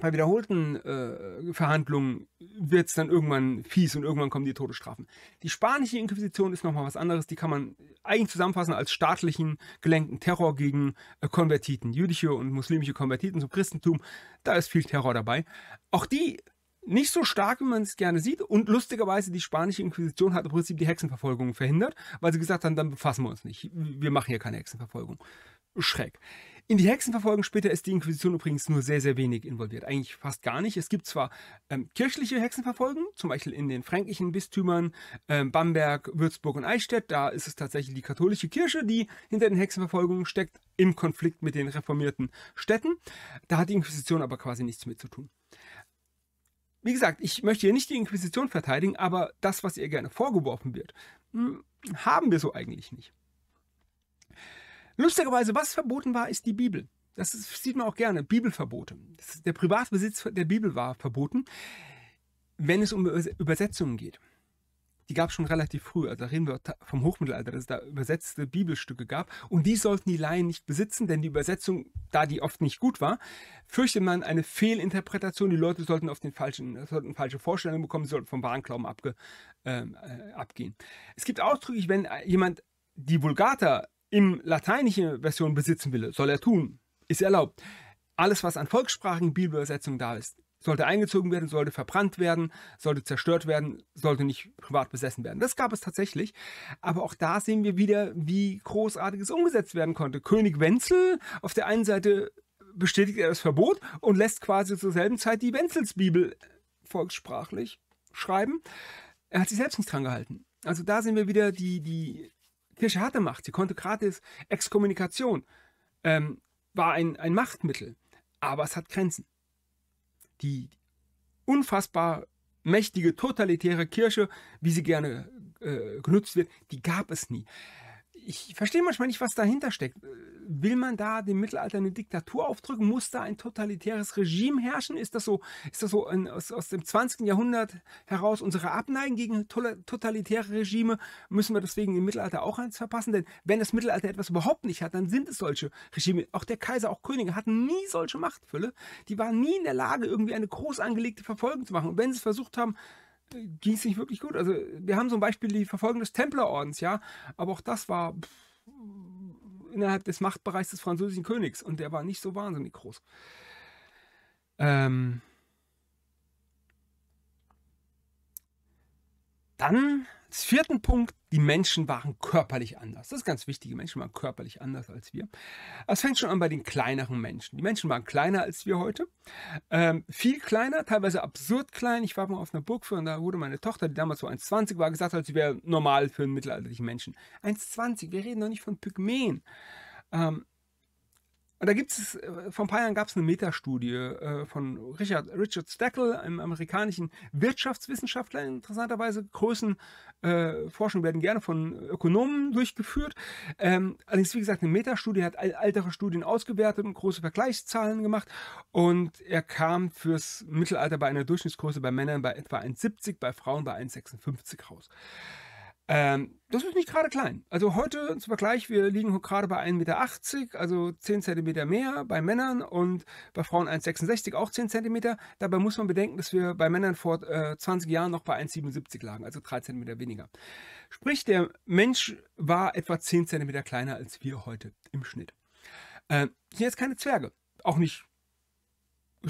bei wiederholten äh, Verhandlungen wird es dann irgendwann fies und irgendwann kommen die Todesstrafen. Die spanische Inquisition ist nochmal was anderes. Die kann man eigentlich zusammenfassen als staatlichen gelenkten Terror gegen äh, Konvertiten, jüdische und muslimische Konvertiten zum Christentum. Da ist viel Terror dabei. Auch die nicht so stark, wie man es gerne sieht. Und lustigerweise, die spanische Inquisition hat im Prinzip die Hexenverfolgung verhindert, weil sie gesagt haben, dann befassen wir uns nicht. Wir machen hier keine Hexenverfolgung. Schreck. In die Hexenverfolgung später ist die Inquisition übrigens nur sehr, sehr wenig involviert. Eigentlich fast gar nicht. Es gibt zwar ähm, kirchliche Hexenverfolgung, zum Beispiel in den fränkischen Bistümern ähm, Bamberg, Würzburg und Eichstätt. Da ist es tatsächlich die katholische Kirche, die hinter den Hexenverfolgungen steckt, im Konflikt mit den reformierten Städten. Da hat die Inquisition aber quasi nichts mit zu tun. Wie gesagt, ich möchte hier nicht die Inquisition verteidigen, aber das, was ihr gerne vorgeworfen wird, hm, haben wir so eigentlich nicht. Lustigerweise, was verboten war, ist die Bibel. Das sieht man auch gerne, Bibelverbote. der Privatbesitz der Bibel war verboten, wenn es um Übersetzungen geht. Die gab es schon relativ früh, also da reden wir vom Hochmittelalter, dass es da übersetzte Bibelstücke gab. Und die sollten die Laien nicht besitzen, denn die Übersetzung, da die oft nicht gut war, fürchtet man eine Fehlinterpretation. Die Leute sollten auf den falschen, sollten falsche Vorstellungen bekommen, sie sollten vom wahren Glauben abge, ähm, äh, abgehen. Es gibt ausdrücklich, wenn jemand die Vulgata im lateinischen Version besitzen will, soll er tun. Ist erlaubt. Alles, was an volkssprachigen Bibelübersetzungen da ist, sollte eingezogen werden, sollte verbrannt werden, sollte zerstört werden, sollte nicht privat besessen werden. Das gab es tatsächlich. Aber auch da sehen wir wieder, wie großartiges umgesetzt werden konnte. König Wenzel auf der einen Seite bestätigt er das Verbot und lässt quasi zur selben Zeit die Wenzelsbibel volkssprachlich schreiben. Er hat sich selbst nicht dran gehalten. Also da sehen wir wieder die, die Kirche hatte Macht. Sie konnte gratis Exkommunikation. Ähm, war ein, ein Machtmittel. Aber es hat Grenzen. Die unfassbar mächtige totalitäre Kirche, wie sie gerne äh, genutzt wird, die gab es nie ich verstehe manchmal nicht, was dahinter steckt. Will man da dem Mittelalter eine Diktatur aufdrücken? Muss da ein totalitäres Regime herrschen? Ist das so, ist das so ein, aus, aus, dem 20. Jahrhundert heraus unsere Abneigung gegen totalitäre Regime? Müssen wir deswegen im Mittelalter auch eins verpassen? Denn wenn das Mittelalter etwas überhaupt nicht hat, dann sind es solche Regime. Auch der Kaiser, auch Könige hatten nie solche Machtfülle. Die waren nie in der Lage, irgendwie eine groß angelegte Verfolgung zu machen. Und wenn sie es versucht haben, ging es nicht wirklich gut. Also wir haben zum Beispiel die Verfolgung des Templerordens, ja, aber auch das war pff, innerhalb des Machtbereichs des französischen Königs und der war nicht so wahnsinnig groß. Ähm, Dann als vierten Punkt, die Menschen waren körperlich anders. Das ist ganz wichtig, die Menschen waren körperlich anders als wir. Es fängt schon an bei den kleineren Menschen. Die Menschen waren kleiner als wir heute. Ähm, viel kleiner, teilweise absurd klein. Ich war mal auf einer Burg für und da wurde meine Tochter, die damals so 1,20 war, gesagt, als sie wäre normal für einen mittelalterlichen Menschen. 1,20, wir reden doch nicht von Pygmäen. Ähm, und da gibt es, äh, vor ein paar Jahren gab es eine Metastudie äh, von Richard, Richard Stackel, einem amerikanischen Wirtschaftswissenschaftler, interessanterweise. Größenforschung äh, werden gerne von Ökonomen durchgeführt. Ähm, allerdings, wie gesagt, eine Metastudie hat ältere Studien ausgewertet und große Vergleichszahlen gemacht. Und er kam fürs Mittelalter bei einer Durchschnittsgröße bei Männern bei etwa 1,70, bei Frauen bei 1,56 raus. Ähm, das ist nicht gerade klein. Also heute zum Vergleich, wir liegen gerade bei 1,80 Meter, also 10 cm mehr bei Männern und bei Frauen 1,66 auch 10 cm. Dabei muss man bedenken, dass wir bei Männern vor äh, 20 Jahren noch bei 1,77 lagen, also 3 cm weniger. Sprich, der Mensch war etwa 10 cm kleiner als wir heute im Schnitt. Äh, sind jetzt keine Zwerge, auch nicht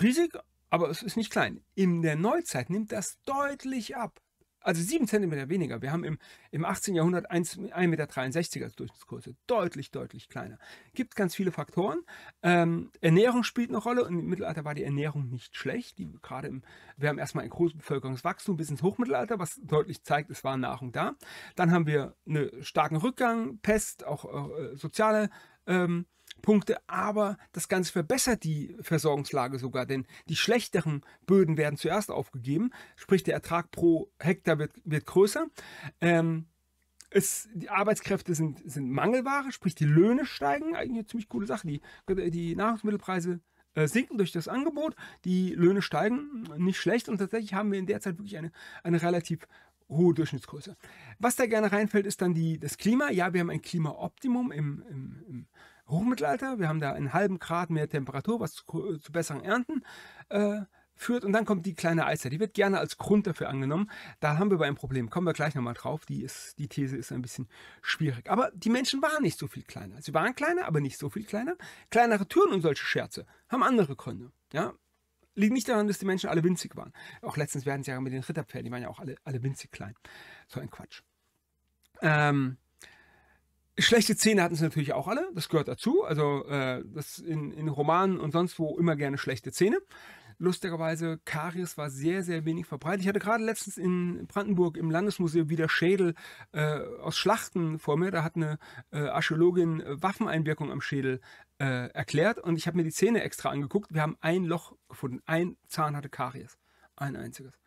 riesig, aber es ist nicht klein. In der Neuzeit nimmt das deutlich ab also 7 cm weniger. Wir haben im, im 18. Jahrhundert 1,63 Meter als Durchschnittsgröße. Deutlich, deutlich kleiner. Gibt ganz viele Faktoren. Ähm, Ernährung spielt eine Rolle und im Mittelalter war die Ernährung nicht schlecht. Die, gerade im, wir haben erstmal ein großes Bevölkerungswachstum bis ins Hochmittelalter, was deutlich zeigt, es war Nahrung da. Dann haben wir einen starken Rückgang, Pest, auch äh, soziale ähm, Punkte, aber das Ganze verbessert die Versorgungslage sogar, denn die schlechteren Böden werden zuerst aufgegeben, sprich der Ertrag pro Hektar wird, wird größer. Ähm, es, die Arbeitskräfte sind, sind Mangelware, sprich die Löhne steigen, eigentlich eine ziemlich coole Sache. Die, die Nahrungsmittelpreise äh, sinken durch das Angebot, die Löhne steigen, nicht schlecht und tatsächlich haben wir in der Zeit wirklich eine, eine relativ hohe Durchschnittsgröße. Was da gerne reinfällt, ist dann die, das Klima. Ja, wir haben ein Klimaoptimum im, im, im Hochmittelalter, wir haben da einen halben Grad mehr Temperatur, was zu, äh, zu besseren Ernten äh, führt. Und dann kommt die kleine Eiszeit. Die wird gerne als Grund dafür angenommen. Da haben wir aber ein Problem. Kommen wir gleich nochmal drauf. Die, ist, die These ist ein bisschen schwierig. Aber die Menschen waren nicht so viel kleiner. Sie waren kleiner, aber nicht so viel kleiner. Kleinere Türen und solche Scherze haben andere Gründe. Ja? Liegt nicht daran, dass die Menschen alle winzig waren. Auch letztens werden sie ja mit den Ritterpferden, die waren ja auch alle, alle winzig klein. So ein Quatsch. Ähm, Schlechte Zähne hatten sie natürlich auch alle, das gehört dazu. Also äh, das in, in Romanen und sonst wo immer gerne schlechte Zähne. Lustigerweise, Karies war sehr, sehr wenig verbreitet. Ich hatte gerade letztens in Brandenburg im Landesmuseum wieder Schädel äh, aus Schlachten vor mir. Da hat eine äh, Archäologin äh, Waffeneinwirkung am Schädel äh, erklärt und ich habe mir die Zähne extra angeguckt. Wir haben ein Loch gefunden. Ein Zahn hatte Karies. Ein einziges.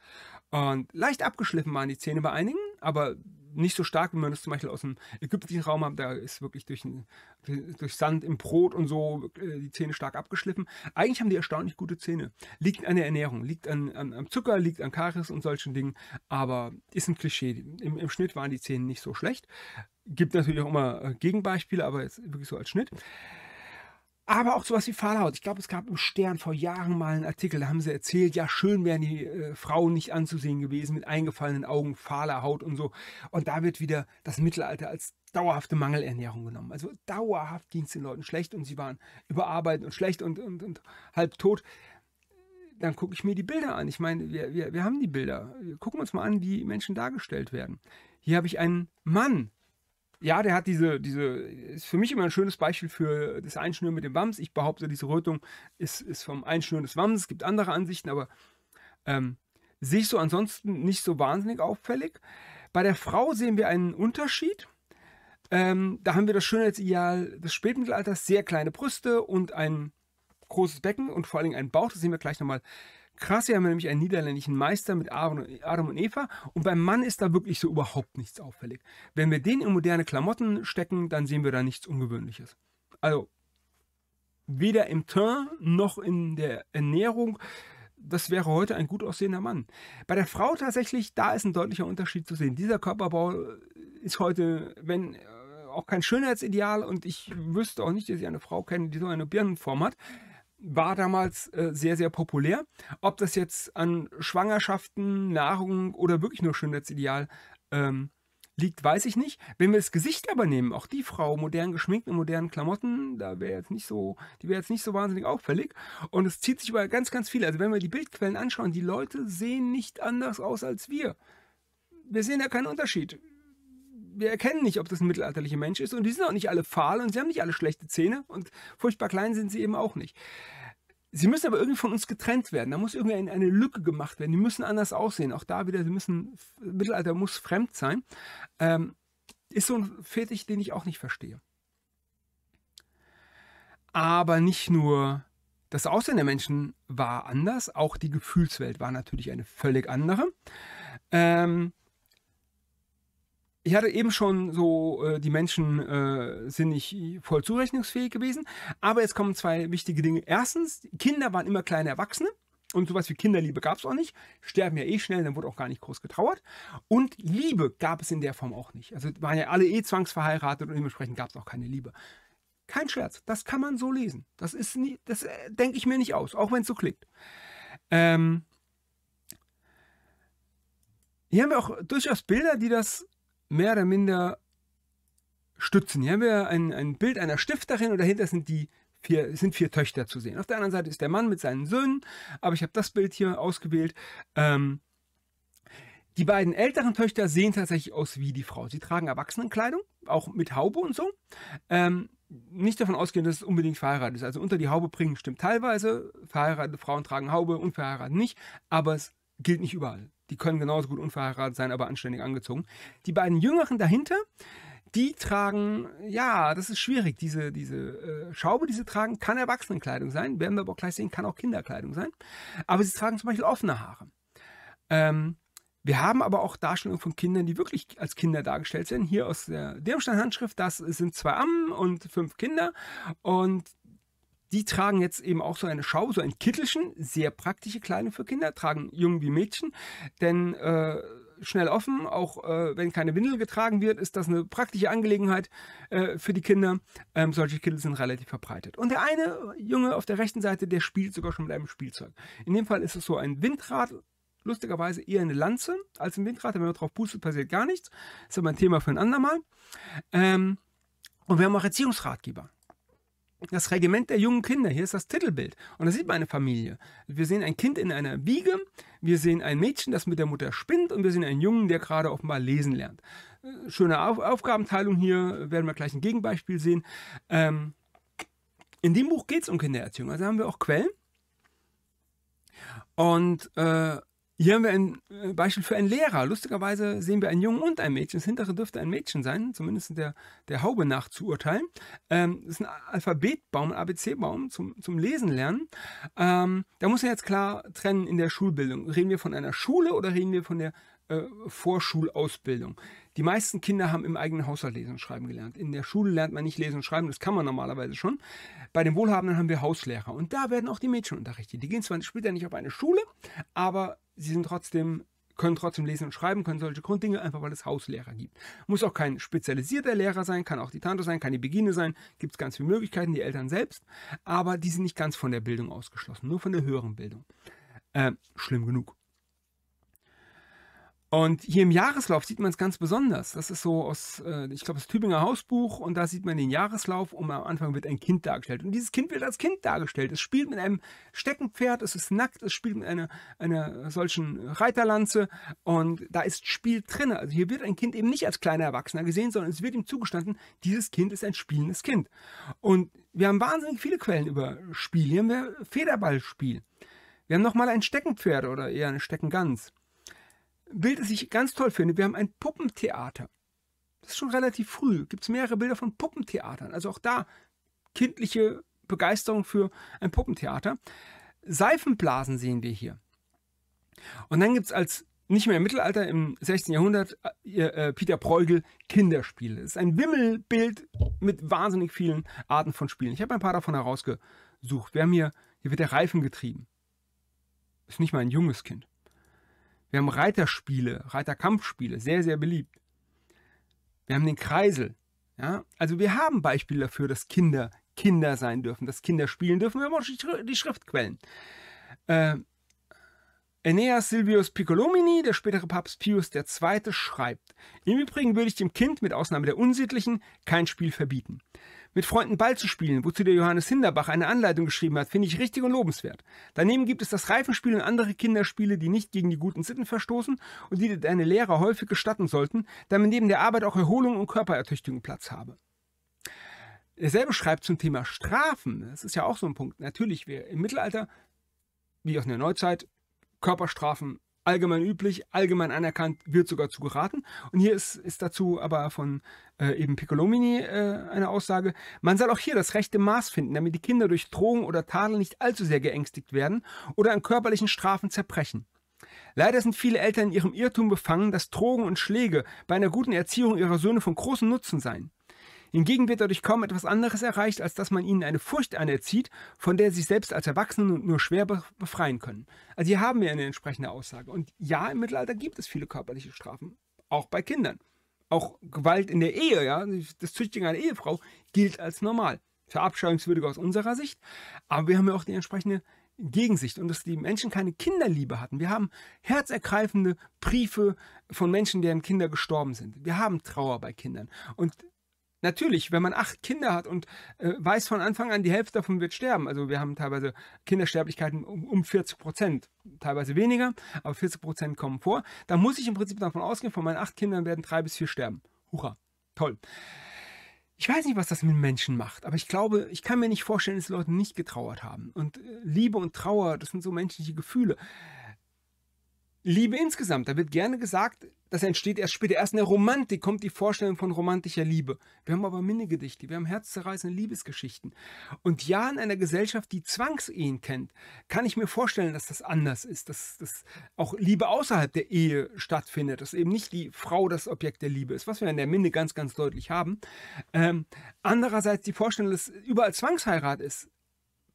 Und leicht abgeschliffen waren die Zähne bei einigen, aber nicht so stark, wie man das zum Beispiel aus dem ägyptischen Raum hat. Da ist wirklich durch, durch Sand im Brot und so äh, die Zähne stark abgeschliffen. Eigentlich haben die erstaunlich gute Zähne. Liegt an der Ernährung, liegt an, an, am Zucker, liegt an Karies und solchen Dingen. Aber ist ein Klischee. Im, im Schnitt waren die Zähne nicht so schlecht. Gibt natürlich auch immer äh, Gegenbeispiele, aber jetzt wirklich so als Schnitt. Aber auch sowas wie Fallout. Ich glaube, es gab im Stern vor Jahren mal einen Artikel, da haben sie erzählt, ja, schön wären die äh, Frauen nicht anzusehen gewesen mit eingefallenen Augen, fahler Haut und so. Und da wird wieder das Mittelalter als dauerhafte Mangelernährung genommen. Also dauerhaft ging es den Leuten schlecht und sie waren überarbeitet und schlecht und, und, und halb tot. Dann gucke ich mir die Bilder an. Ich meine, wir, wir, wir haben die Bilder. Wir gucken uns mal an, wie Menschen dargestellt werden. Hier habe ich einen Mann ja, der hat diese, diese, ist für mich immer ein schönes Beispiel für das Einschnüren mit dem Wams. Ich behaupte, diese Rötung ist, ist vom Einschnüren des Wams. Es gibt andere Ansichten, aber ähm, sehe ich so ansonsten nicht so wahnsinnig auffällig. Bei der Frau sehen wir einen Unterschied. Ähm, da haben wir das Schönheitsideal des Spätmittelalters, sehr kleine Brüste und ein großes Becken und vor allem einen Bauch. Das sehen wir gleich nochmal Krass, hier haben wir nämlich einen niederländischen Meister mit Adam und Eva und beim Mann ist da wirklich so überhaupt nichts auffällig. Wenn wir den in moderne Klamotten stecken, dann sehen wir da nichts Ungewöhnliches. Also weder im Teint noch in der Ernährung, das wäre heute ein gut aussehender Mann. Bei der Frau tatsächlich, da ist ein deutlicher Unterschied zu sehen. Dieser Körperbau ist heute, wenn äh, auch kein Schönheitsideal und ich wüsste auch nicht, dass ich eine Frau kenne, die so eine Birnenform hat war damals äh, sehr, sehr populär. Ob das jetzt an Schwangerschaften, Nahrung oder wirklich nur Schönheitsideal ähm, liegt, weiß ich nicht. Wenn wir das Gesicht aber nehmen, auch die Frau modern geschminkt in modernen Klamotten, da wäre jetzt nicht so, die wäre jetzt nicht so wahnsinnig auffällig. Und es zieht sich über ganz, ganz viel. Also wenn wir die Bildquellen anschauen, die Leute sehen nicht anders aus als wir. Wir sehen da keinen Unterschied wir erkennen nicht, ob das ein mittelalterlicher Mensch ist. Und die sind auch nicht alle fahl und sie haben nicht alle schlechte Zähne und furchtbar klein sind sie eben auch nicht. Sie müssen aber irgendwie von uns getrennt werden. Da muss irgendwie eine, Lücke gemacht werden. Die müssen anders aussehen. Auch da wieder, sie müssen, Mittelalter muss fremd sein. Ähm, ist so ein Fetisch, den ich auch nicht verstehe. Aber nicht nur das Aussehen der Menschen war anders, auch die Gefühlswelt war natürlich eine völlig andere. Ähm, ich hatte eben schon so, äh, die Menschen äh, sind nicht voll zurechnungsfähig gewesen, aber jetzt kommen zwei wichtige Dinge. Erstens, Kinder waren immer kleine Erwachsene und sowas wie Kinderliebe gab es auch nicht. Sterben ja eh schnell, dann wurde auch gar nicht groß getrauert. Und Liebe gab es in der Form auch nicht. Also waren ja alle eh zwangsverheiratet und dementsprechend gab es auch keine Liebe. Kein Scherz, das kann man so lesen. Das ist nie, das äh, denke ich mir nicht aus, auch wenn es so klingt. Ähm, hier haben wir auch durchaus Bilder, die das mehr oder minder stützen. Hier haben wir ein, ein Bild einer Stifterin und dahinter sind die vier, sind vier Töchter zu sehen. Auf der anderen Seite ist der Mann mit seinen Söhnen, aber ich habe das Bild hier ausgewählt. Ähm, die beiden älteren Töchter sehen tatsächlich aus wie die Frau. Sie tragen Erwachsenenkleidung, auch mit Haube und so. Ähm, nicht davon ausgehen, dass es unbedingt verheiratet ist. Also unter die Haube bringen stimmt teilweise. Verheiratete Frauen tragen Haube, unverheiratet nicht. Aber es gilt nicht überall. Die können genauso gut unverheiratet sein, aber anständig angezogen. Die beiden Jüngeren dahinter, die tragen, ja, das ist schwierig. Diese, diese äh, Schaube, die sie tragen, kann Erwachsenenkleidung sein, werden wir aber auch gleich sehen, kann auch Kinderkleidung sein. Aber sie tragen zum Beispiel offene Haare. Ähm, wir haben aber auch Darstellungen von Kindern, die wirklich als Kinder dargestellt sind. Hier aus der Dirmstein-Handschrift, das sind zwei Ammen und fünf Kinder. Und die tragen jetzt eben auch so eine Schau, so ein Kittelchen, sehr praktische Kleidung für Kinder, tragen Jungen wie Mädchen, denn äh, schnell offen, auch äh, wenn keine Windel getragen wird, ist das eine praktische Angelegenheit äh, für die Kinder. Ähm, solche Kittel sind relativ verbreitet. Und der eine Junge auf der rechten Seite, der spielt sogar schon mit einem Spielzeug. In dem Fall ist es so ein Windrad, lustigerweise eher eine Lanze als ein Windrad. Wenn man drauf pustet, passiert gar nichts. Das ist aber ein Thema für ein andermal. Ähm, und wir haben auch Erziehungsratgeber das Regiment der jungen Kinder. Hier ist das Titelbild. Und da sieht man eine Familie. Wir sehen ein Kind in einer Wiege, wir sehen ein Mädchen, das mit der Mutter spinnt und wir sehen einen Jungen, der gerade offenbar lesen lernt. Äh, schöne Auf Aufgabenteilung hier, werden wir gleich ein Gegenbeispiel sehen. Ähm, in dem Buch geht es um Kindererziehung, also haben wir auch Quellen. Und äh, hier haben wir ein äh, Beispiel für einen Lehrer. Lustigerweise sehen wir einen Jungen und ein Mädchen. Das hintere dürfte ein Mädchen sein, zumindest der, der Haube nach zu urteilen. Ähm, das ist ein Alphabetbaum, ein ABC-Baum zum, zum Lesen lernen. Ähm, da muss man jetzt klar trennen in der Schulbildung. Reden wir von einer Schule oder reden wir von der äh, Vorschulausbildung? Die meisten Kinder haben im eigenen Haushalt lesen und schreiben gelernt. In der Schule lernt man nicht lesen und schreiben, das kann man normalerweise schon. Bei den Wohlhabenden haben wir Hauslehrer und da werden auch die Mädchen unterrichtet. Die gehen zwar später nicht auf eine Schule, aber sie sind trotzdem können trotzdem lesen und schreiben, können solche Grunddinge, einfach weil es Hauslehrer gibt. Muss auch kein spezialisierter Lehrer sein, kann auch die Tante sein, kann die Begine sein, gibt es ganz viele Möglichkeiten, die Eltern selbst, aber die sind nicht ganz von der Bildung ausgeschlossen, nur von der höheren Bildung. Äh, schlimm genug. Und hier im Jahreslauf sieht man es ganz besonders. Das ist so aus, äh, ich glaube, das Tübinger Hausbuch und da sieht man den Jahreslauf und am Anfang wird ein Kind dargestellt. Und dieses Kind wird als Kind dargestellt. Es spielt mit einem Steckenpferd, es ist nackt, es spielt mit einer, einer solchen Reiterlanze und da ist Spiel drin. Also hier wird ein Kind eben nicht als kleiner Erwachsener gesehen, sondern es wird ihm zugestanden, dieses Kind ist ein spielendes Kind. Und wir haben wahnsinnig viele Quellen über Spiel. Hier haben wir Federballspiel. Wir haben nochmal ein Steckenpferd oder eher eine Steckengans. Bild, das ich ganz toll finde, wir haben ein Puppentheater. Das ist schon relativ früh. Gibt es mehrere Bilder von Puppentheatern. Also auch da kindliche Begeisterung für ein Puppentheater. Seifenblasen sehen wir hier. Und dann gibt es als nicht mehr im Mittelalter, im 16. Jahrhundert, äh, äh Peter Bruegel, Kinderspiele. Das ist ein Wimmelbild mit wahnsinnig vielen Arten von Spielen. Ich habe ein paar davon herausgesucht. Wir haben hier, hier wird der Reifen getrieben. Ist nicht mal ein junges Kind. Wir haben Reiterspiele, Reiterkampfspiele, sehr, sehr beliebt. Wir haben den Kreisel. Ja? Also wir haben Beispiele dafür, dass Kinder Kinder sein dürfen, dass Kinder spielen dürfen. Wir haben auch die Schriftquellen. Äh, Aeneas Silvius Piccolomini, der spätere Papst Pius II., schreibt: Im Übrigen würde ich dem Kind, mit Ausnahme der Unsittlichen, kein Spiel verbieten. Mit Freunden Ball zu spielen, wozu der Johannes Hinderbach eine Anleitung geschrieben hat, finde ich richtig und lobenswert. Daneben gibt es das Reifenspiel und andere Kinderspiele, die nicht gegen die guten Sitten verstoßen und die deine Lehrer häufig gestatten sollten, damit neben der Arbeit auch Erholung und Körperertüchtigung Platz habe. Derselbe schreibt zum Thema Strafen. Das ist ja auch so ein Punkt. Natürlich, wir im Mittelalter, wie auch in der Neuzeit, Körperstrafen allgemein üblich, allgemein anerkannt, wird sogar zu geraten. Und hier ist, ist dazu aber von äh, eben Piccolomini äh, eine Aussage. Man soll auch hier das rechte Maß finden, damit die Kinder durch Drohung oder Tadel nicht allzu sehr geängstigt werden oder an körperlichen Strafen zerbrechen. Leider sind viele Eltern in ihrem Irrtum befangen, dass Drogen und Schläge bei einer guten Erziehung ihrer Söhne von großem Nutzen seien. Hingegen wird dadurch kaum etwas anderes erreicht, als dass man ihnen eine Furcht anerzieht, von der sie sich selbst als Erwachsene nur schwer befreien können. Also hier haben wir eine entsprechende Aussage. Und ja, im Mittelalter gibt es viele körperliche Strafen, auch bei Kindern. Auch Gewalt in der Ehe, ja, das Züchtigen einer Ehefrau gilt als normal. Verabscheuungswürdig aus unserer Sicht, aber wir haben ja auch die entsprechende Gegensicht und dass die Menschen keine Kinderliebe hatten. Wir haben herzergreifende Briefe von Menschen, deren Kinder gestorben sind. Wir haben Trauer bei Kindern. Und Natürlich, wenn man acht Kinder hat und äh, weiß von Anfang an, die Hälfte davon wird sterben. Also wir haben teilweise Kindersterblichkeiten um, um 40 Prozent, teilweise weniger, aber 40 Prozent kommen vor. Dann muss ich im Prinzip davon ausgehen, von meinen acht Kindern werden drei bis vier sterben. Hurra, toll. Ich weiß nicht, was das mit Menschen macht, aber ich glaube, ich kann mir nicht vorstellen, dass Leute nicht getrauert haben. Und äh, Liebe und Trauer, das sind so menschliche Gefühle. Liebe insgesamt, da wird gerne gesagt, das entsteht erst später. Erst in der Romantik kommt die Vorstellung von romantischer Liebe. Wir haben aber Minnegedichte, wir haben herzzerreißende Liebesgeschichten. Und ja, in einer Gesellschaft, die Zwangsehen kennt, kann ich mir vorstellen, dass das anders ist, dass, dass auch Liebe außerhalb der Ehe stattfindet, dass eben nicht die Frau das Objekt der Liebe ist, was wir in der Minne ganz, ganz deutlich haben. Ähm, andererseits die Vorstellung, dass überall Zwangsheirat ist,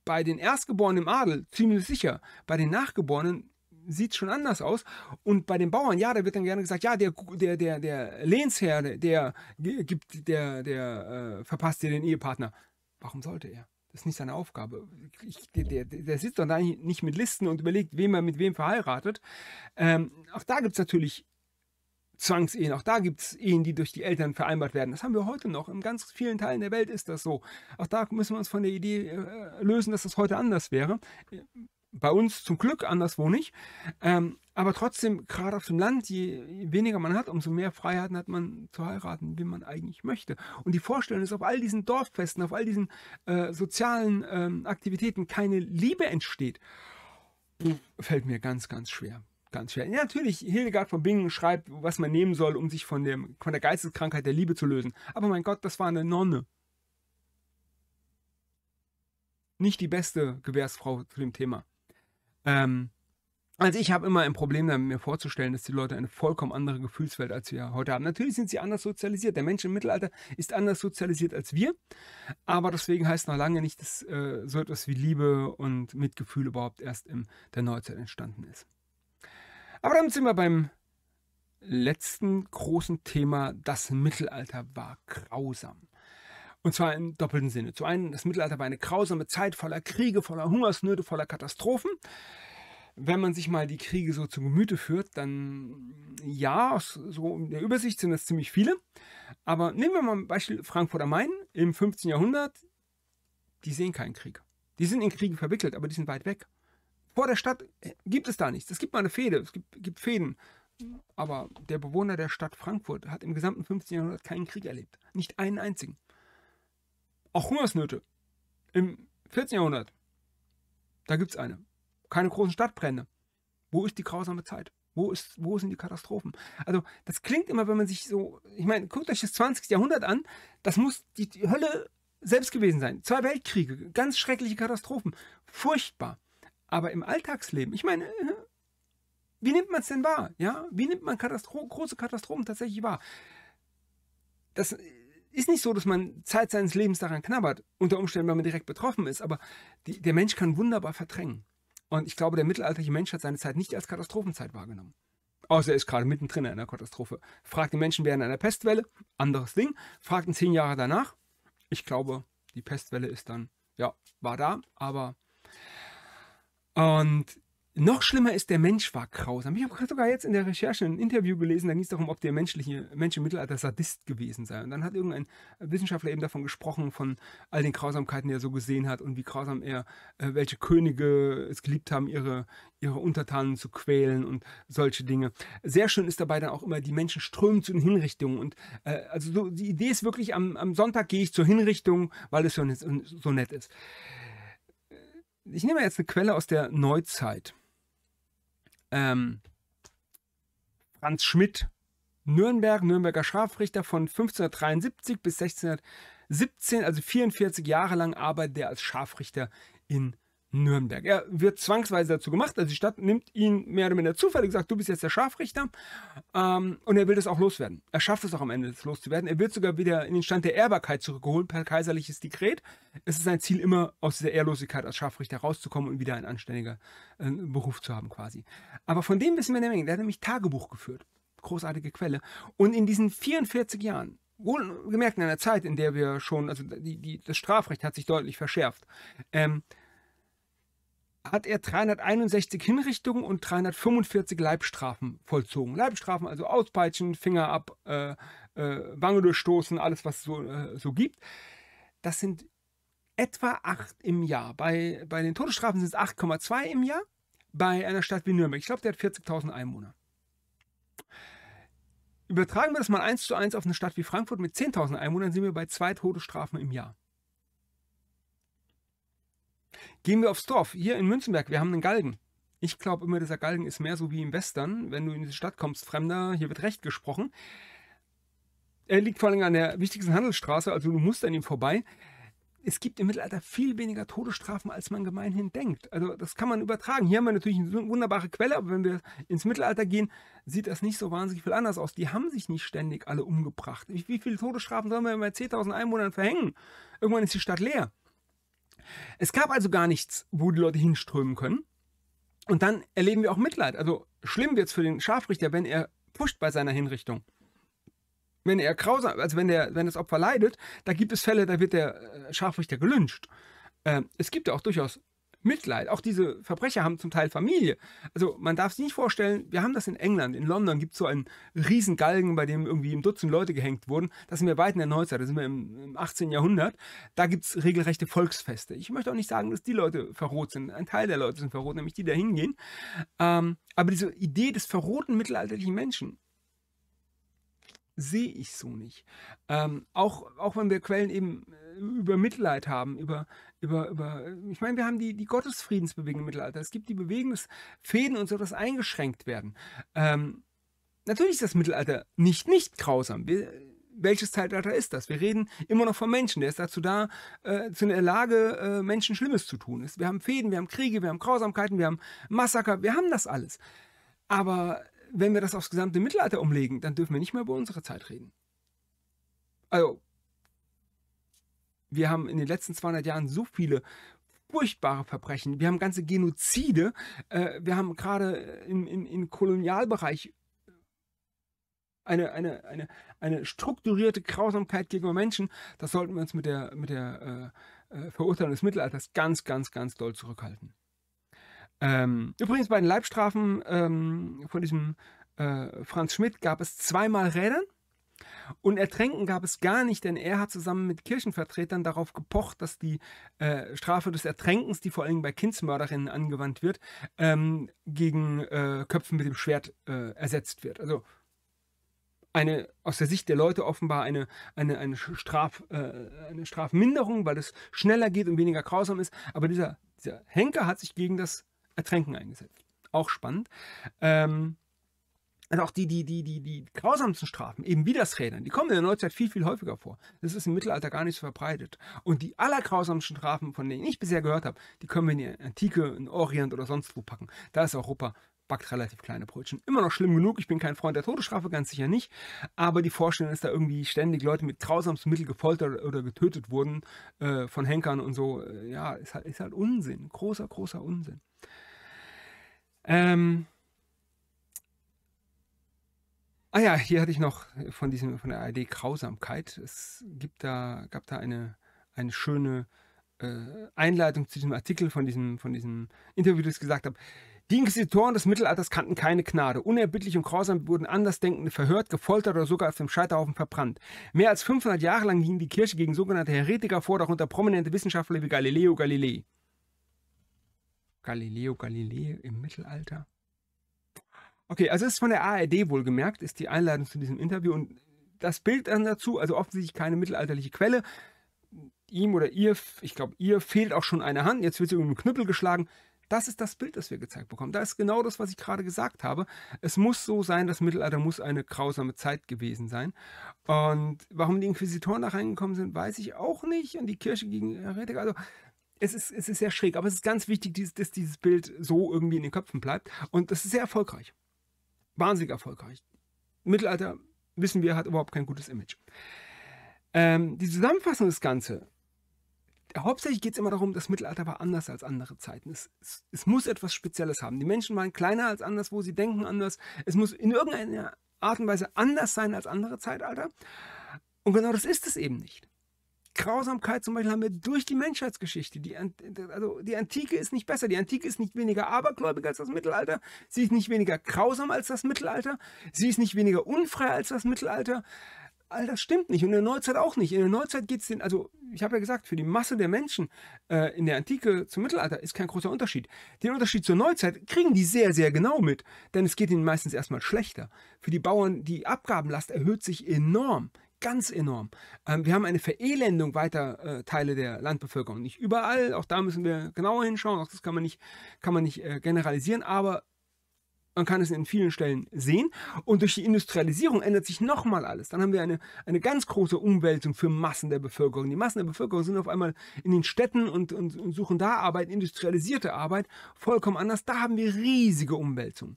bei den Erstgeborenen im Adel ziemlich sicher, bei den Nachgeborenen sieht schon anders aus. Und bei den Bauern, ja, da wird dann gerne gesagt, ja, der, der, der, der Lehnsherr, der gibt, der, der äh, verpasst dir den Ehepartner. Warum sollte er? Das ist nicht seine Aufgabe. Ich, der, der, der, sitzt doch da nicht mit Listen und überlegt, wem er mit wem verheiratet. Ähm, auch da gibt es natürlich Zwangsehen. Auch da gibt es Ehen, die durch die Eltern vereinbart werden. Das haben wir heute noch. In ganz vielen Teilen der Welt ist das so. Auch da müssen wir uns von der Idee äh, lösen, dass das heute anders wäre. Bei uns zum Glück, anderswo nicht. Ähm, aber trotzdem, gerade auf dem Land, je weniger man hat, umso mehr Freiheiten hat man zu heiraten, wie man eigentlich möchte. Und die Vorstellung, dass auf all diesen Dorffesten, auf all diesen äh, sozialen ähm, Aktivitäten keine Liebe entsteht, fällt mir ganz, ganz schwer. Ganz schwer. Ja, natürlich, Hildegard von Bingen schreibt, was man nehmen soll, um sich von, dem, von der Geisteskrankheit der Liebe zu lösen. Aber mein Gott, das war eine Nonne nicht die beste Gewährsfrau zu dem Thema. Ähm, also ich habe immer ein Problem damit, mir vorzustellen, dass die Leute eine vollkommen andere Gefühlswelt als wir heute haben. Natürlich sind sie anders sozialisiert. Der Mensch im Mittelalter ist anders sozialisiert als wir. Aber deswegen heißt noch lange nicht, dass äh, so etwas wie Liebe und Mitgefühl überhaupt erst in der Neuzeit entstanden ist. Aber damit sind wir beim letzten großen Thema. Das Mittelalter war grausam. Und zwar im doppelten Sinne. Zum einen, das Mittelalter war eine grausame Zeit voller Kriege, voller Hungersnöte, voller Katastrophen. Wenn man sich mal die Kriege so zu Gemüte führt, dann ja, so in der Übersicht sind das ziemlich viele. Aber nehmen wir mal ein Beispiel Frankfurt am Main im 15. Jahrhundert. Die sehen keinen Krieg. Die sind in Kriegen verwickelt, aber die sind weit weg. Vor der Stadt äh, gibt es da nichts. Es gibt mal eine Fehde, es gibt, gibt Fäden. Aber der Bewohner der Stadt Frankfurt hat im gesamten 15. Jahrhundert keinen Krieg erlebt. Nicht einen einzigen. Auch Hungersnöte. Im 14. Jahrhundert. Da gibt es eine. Keine großen Stadtbrände. Wo ist die grausame Zeit? Wo, ist, wo sind die Katastrophen? Also, das klingt immer, wenn man sich so. Ich meine, guckt euch das 20. Jahrhundert an. Das muss die, die Hölle selbst gewesen sein. Zwei Weltkriege, ganz schreckliche Katastrophen. Furchtbar. Aber im Alltagsleben, ich meine, äh, wie nimmt man es denn wahr? Ja? Wie nimmt man Katastro große Katastrophen tatsächlich wahr? Das ist nicht so, dass man Zeit seines Lebens daran knabbert, unter Umständen, weil man direkt betroffen ist, aber die, der Mensch kann wunderbar verdrängen. Und ich glaube, der mittelalterliche Mensch hat seine Zeit nicht als Katastrophenzeit wahrgenommen. Außer er ist gerade mittendrin in einer Katastrophe. Fragt den Menschen während einer Pestwelle, anderes Ding. Fragt ihn zehn Jahre danach. Ich glaube, die Pestwelle ist dann, ja, war da, aber. Und noch schlimmer ist, der Mensch war grausam. Ich habe sogar jetzt in der Recherche ein Interview gelesen, da ging es darum, ob der menschliche Mensch im Mittelalter Sadist gewesen sei. Und dann hat irgendein Wissenschaftler eben davon gesprochen, von all den Grausamkeiten, die er so gesehen hat und wie grausam er, äh, welche Könige es geliebt haben, ihre, ihre Untertanen zu quälen und solche Dinge. Sehr schön ist dabei dann auch immer, die Menschen strömen zu den Hinrichtungen. Und äh, also so, die Idee ist wirklich, am, am Sonntag gehe ich zur Hinrichtung, weil es so, so nett ist. Ich nehme jetzt eine Quelle aus der Neuzeit ähm, Franz Schmidt, Nürnberg, Nürnberger Scharfrichter von 1573 bis 1617, also 44 Jahre lang arbeitet er als Scharfrichter in Nürnberg. Nürnberg. Er wird zwangsweise dazu gemacht. Also die Stadt nimmt ihn mehr oder minder zufällig, sagt, du bist jetzt der Scharfrichter. Ähm, und er will das auch loswerden. Er schafft es auch am Ende, das loszuwerden. Er wird sogar wieder in den Stand der Ehrbarkeit zurückgeholt per kaiserliches Dekret. Es ist sein Ziel, immer aus dieser Ehrlosigkeit als Scharfrichter rauszukommen und wieder einen anständigen äh, Beruf zu haben quasi. Aber von dem wissen wir eine Menge. Der hat nämlich Tagebuch geführt. Großartige Quelle. Und in diesen 44 Jahren wohlgemerkt in einer Zeit, in der wir schon, also die, die, das Strafrecht hat sich deutlich verschärft, ähm, hat er 361 Hinrichtungen und 345 Leibstrafen vollzogen. Leibstrafen, also auspeitschen, Finger ab, äh, äh, Wange durchstoßen, alles, was es so, äh, so gibt. Das sind etwa acht im Jahr. Bei, bei den Todesstrafen sind es 8,2 im Jahr. Bei einer Stadt wie Nürnberg, ich glaube, der hat 40.000 Einwohner. Übertragen wir das mal eins zu eins auf eine Stadt wie Frankfurt mit 10.000 Einwohnern, sind wir bei zwei Todesstrafen im Jahr. Gehen wir aufs Dorf. Hier in Münzenberg, wir haben einen Galgen. Ich glaube immer, dieser Galgen ist mehr so wie im Western. Wenn du in diese Stadt kommst, Fremder, hier wird Recht gesprochen. Er liegt vor allem an der wichtigsten Handelsstraße, also du musst an ihm vorbei. Es gibt im Mittelalter viel weniger Todesstrafen, als man gemeinhin denkt. Also das kann man übertragen. Hier haben wir natürlich eine wunderbare Quelle, aber wenn wir ins Mittelalter gehen, sieht das nicht so wahnsinnig viel anders aus. Die haben sich nicht ständig alle umgebracht. Wie viele Todesstrafen sollen wir bei 10.000 Einwohnern verhängen? Irgendwann ist die Stadt leer. Es gab also gar nichts, wo die Leute hinströmen können. Und dann erleben wir auch Mitleid. Also schlimm wird es für den Scharfrichter, wenn er pusht bei seiner Hinrichtung. Wenn er grausam, also wenn, der, wenn das Opfer leidet, da gibt es Fälle, da wird der äh, Scharfrichter gelünscht. Ähm, es gibt ja auch durchaus Mitleid. Auch diese Verbrecher haben zum Teil Familie. Also man darf sich nicht vorstellen, wir haben das in England, in London gibt es so einen riesen Galgen, bei dem irgendwie ein Dutzend Leute gehängt wurden. Das sind wir weit in der Neuzeit, das sind wir im, im 18. Jahrhundert. Da gibt es regelrechte Volksfeste. Ich möchte auch nicht sagen, dass die Leute verrot sind. Ein Teil der Leute sind verrot, nämlich die, die da hingehen. Ähm, aber diese Idee des verroten mittelalterlichen Menschen, sehe ich so nicht. Ähm, auch, auch wenn wir Quellen eben über Mitleid haben, über, über, über, ich meine, wir haben die, die Gottesfriedensbewegung im Mittelalter. Es gibt die Bewegung, dass Fäden und so etwas eingeschränkt werden. Ähm, natürlich ist das Mittelalter nicht, nicht grausam. Wir, welches Zeitalter ist das? Wir reden immer noch vom Menschen. Der ist dazu da, äh, zu einer Lage, äh, Menschen Schlimmes zu tun. Wir haben Fäden, wir haben Kriege, wir haben Grausamkeiten, wir haben Massaker, wir haben das alles. Aber wenn wir das aufs gesamte Mittelalter umlegen, dann dürfen wir nicht mehr über unsere Zeit reden. Also, wir haben in den letzten 200 Jahren so viele furchtbare Verbrechen. Wir haben ganze Genozide. Äh, wir haben gerade im, im, im Kolonialbereich äh, eine, eine, eine, eine strukturierte Grausamkeit gegenüber Menschen. Das sollten wir uns mit der, mit der äh, äh, Verurteilung des Mittelalters ganz, ganz, ganz doll zurückhalten. Ähm, übrigens bei den Leibstrafen ähm, von diesem äh, Franz Schmidt gab es zweimal Rädern und Ertränken gab es gar nicht, denn er hat zusammen mit Kirchenvertretern darauf gepocht, dass die äh, Strafe des Ertränkens, die vor allem bei Kindsmörderinnen angewandt wird, ähm, gegen äh, Köpfen mit dem Schwert äh, ersetzt wird. Also eine aus der Sicht der Leute offenbar eine, eine, eine, Straf, äh, eine Strafminderung, weil es schneller geht und weniger grausam ist. Aber dieser, dieser Henker hat sich gegen das Ertränken eingesetzt. Auch spannend. Ähm, also auch die, die, die, die, die grausamsten Strafen, eben wie das Rädern, die kommen in der Neuzeit viel, viel häufiger vor. Das ist im Mittelalter gar nicht so verbreitet. Und die allergrausamsten Strafen, von denen ich bisher gehört habe, die können wir in die Antike, in Orient oder sonst wo packen. Da ist Europa backt relativ kleine Brötchen. Immer noch schlimm genug, ich bin kein Freund der Todesstrafe, ganz sicher nicht. Aber die Vorstellung, dass da irgendwie ständig Leute mit grausamsten Mitteln gefoltert oder getötet wurden äh, von Henkern und so, äh, ja, ist halt, ist halt Unsinn. Großer, großer Unsinn. Ähm, Ah ja, hier hatte ich noch äh, von diesem von der ARD Grausamkeit. Es gibt da gab da eine eine schöne äh, Einleitung zu diesem Artikel von diesem von diesem Interview, das ich gesagt habe. Die Inquisitoren des Mittelalters kannten keine Gnade. Unerbittlich und grausam wurden Andersdenkende verhört, gefoltert oder sogar auf dem Scheiterhaufen verbrannt. Mehr als 500 Jahre lang ging die Kirche gegen sogenannte Heretiker vor, darunter prominente Wissenschaftler wie Galileo Galilei. Galileo Galilei im Mittelalter? Okay, also ist von der ARD wohlgemerkt, ist die Einladung zu diesem Interview und das Bild dann dazu, also offensichtlich keine mittelalterliche Quelle. Ihm oder ihr, ich glaube, ihr fehlt auch schon eine Hand, jetzt wird sie um den Knüppel geschlagen. Das ist das Bild, das wir gezeigt bekommen. Da ist genau das, was ich gerade gesagt habe. Es muss so sein, das Mittelalter muss eine grausame Zeit gewesen sein. Und warum die Inquisitoren da reingekommen sind, weiß ich auch nicht. Und die Kirche gegen Heretiker, also es ist, es ist sehr schräg, aber es ist ganz wichtig, dass dieses Bild so irgendwie in den Köpfen bleibt. Und das ist sehr erfolgreich wahnsinnig erfolgreich. Mittelalter, wissen wir, hat überhaupt kein gutes Image. Ähm, die Zusammenfassung des Ganzen. Hauptsächlich geht es immer darum, das Mittelalter war anders als andere Zeiten. Es, es, es, muss etwas Spezielles haben. Die Menschen waren kleiner als anderswo, sie denken anders. Es muss in irgendeiner Art und Weise anders sein als andere Zeitalter. Und genau das ist es eben nicht. Grausamkeit zum Beispiel haben wir durch die Menschheitsgeschichte. Die, also die Antike ist nicht besser. Die Antike ist nicht weniger abergläubig als das Mittelalter. Sie ist nicht weniger grausam als das Mittelalter. Sie ist nicht weniger unfrei als das Mittelalter. All das stimmt nicht. Und in der Neuzeit auch nicht. In der Neuzeit geht es den, also ich habe ja gesagt, für die Masse der Menschen äh, in der Antike zum Mittelalter ist kein großer Unterschied. Den Unterschied zur Neuzeit kriegen die sehr, sehr genau mit, denn es geht ihnen meistens erstmal schlechter. Für die Bauern, die Abgabenlast erhöht sich enorm ganz enorm. Ähm, wir haben eine Verelendung weiter äh, Teile der Landbevölkerung. Nicht überall, auch da müssen wir genauer hinschauen, auch das kann man nicht, kann man nicht äh, generalisieren, aber man kann es in vielen Stellen sehen. Und durch die Industrialisierung ändert sich nochmal alles. Dann haben wir eine, eine ganz große Umwälzung für Massen der Bevölkerung. Die Massen der Bevölkerung sind auf einmal in den Städten und, und, und suchen da Arbeit, industrialisierte Arbeit, vollkommen anders. Da haben wir riesige Umwälzungen.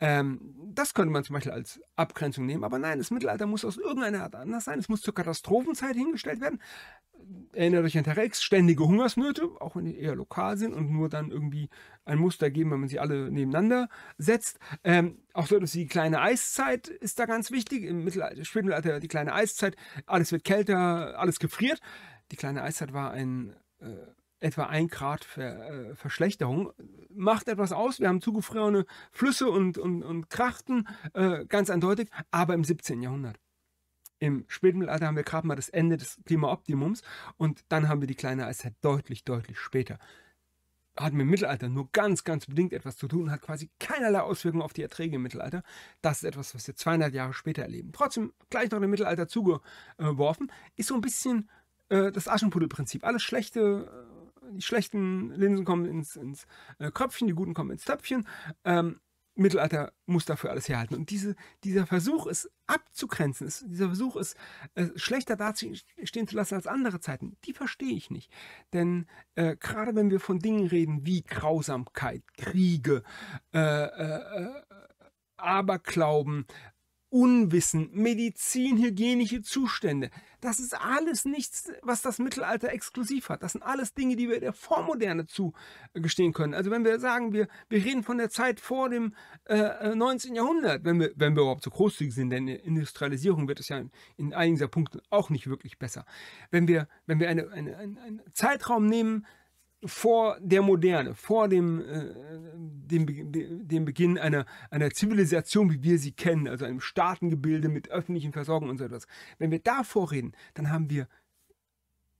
Ähm, das könnte man zum Beispiel als Abgrenzung nehmen, aber nein, das Mittelalter muss aus irgendeiner Art anders sein. Es muss zur Katastrophenzeit hingestellt werden. Erinnert euch an Terex, ständige Hungersnöte, auch wenn die eher lokal sind und nur dann irgendwie ein Muster geben, wenn man sie alle nebeneinander setzt. Ähm, auch so etwas die kleine Eiszeit ist da ganz wichtig. Im Mittelalter, Spätmittelalter die kleine Eiszeit, alles wird kälter, alles gefriert. Die kleine Eiszeit war ein äh, etwa ein Grad Ver, äh, Verschlechterung macht etwas aus. Wir haben zugefrorene Flüsse und, und, und Krachten, äh, ganz eindeutig, aber im 17. Jahrhundert. Im Spätmittelalter haben wir gerade mal das Ende des Klimaoptimums und dann haben wir die kleine Eiszeit deutlich, deutlich später. Hat mit dem Mittelalter nur ganz, ganz bedingt etwas zu tun, hat quasi keinerlei Auswirkungen auf die Erträge im Mittelalter. Das ist etwas, was wir 200 Jahre später erleben. Trotzdem gleich noch im Mittelalter zugeworfen, ist so ein bisschen äh, das Aschenputtelprinzip. Alles Schlechte äh, die schlechten Linsen kommen ins, ins äh, Kröpfchen, die guten kommen ins Töpfchen. Ähm, Mittelalter muss dafür alles herhalten. Und diese, dieser Versuch, es abzugrenzen, es, dieser Versuch, es, es schlechter dastehen zu lassen als andere Zeiten, die verstehe ich nicht. Denn äh, gerade wenn wir von Dingen reden wie Grausamkeit, Kriege, äh, äh, äh Aberglauben, Unwissen, Medizin, hygienische Zustände. Das ist alles nichts, was das Mittelalter exklusiv hat. Das sind alles Dinge, die wir der Vormoderne zugestehen können. Also wenn wir sagen, wir, wir reden von der Zeit vor dem äh, 19. Äh, Jahrhundert, wenn wir, wenn wir überhaupt so großzügig sind, denn in Industrialisierung wird es ja in, in einigen dieser Punkten auch nicht wirklich besser. Wenn wir, wenn wir einen eine, eine, einen Zeitraum nehmen, vor der Moderne, vor dem, äh, dem, dem Beginn einer, einer Zivilisation, wie wir sie kennen, also einem Staatengebilde mit öffentlichen Versorgung und so etwas. Wenn wir davor reden, dann haben wir,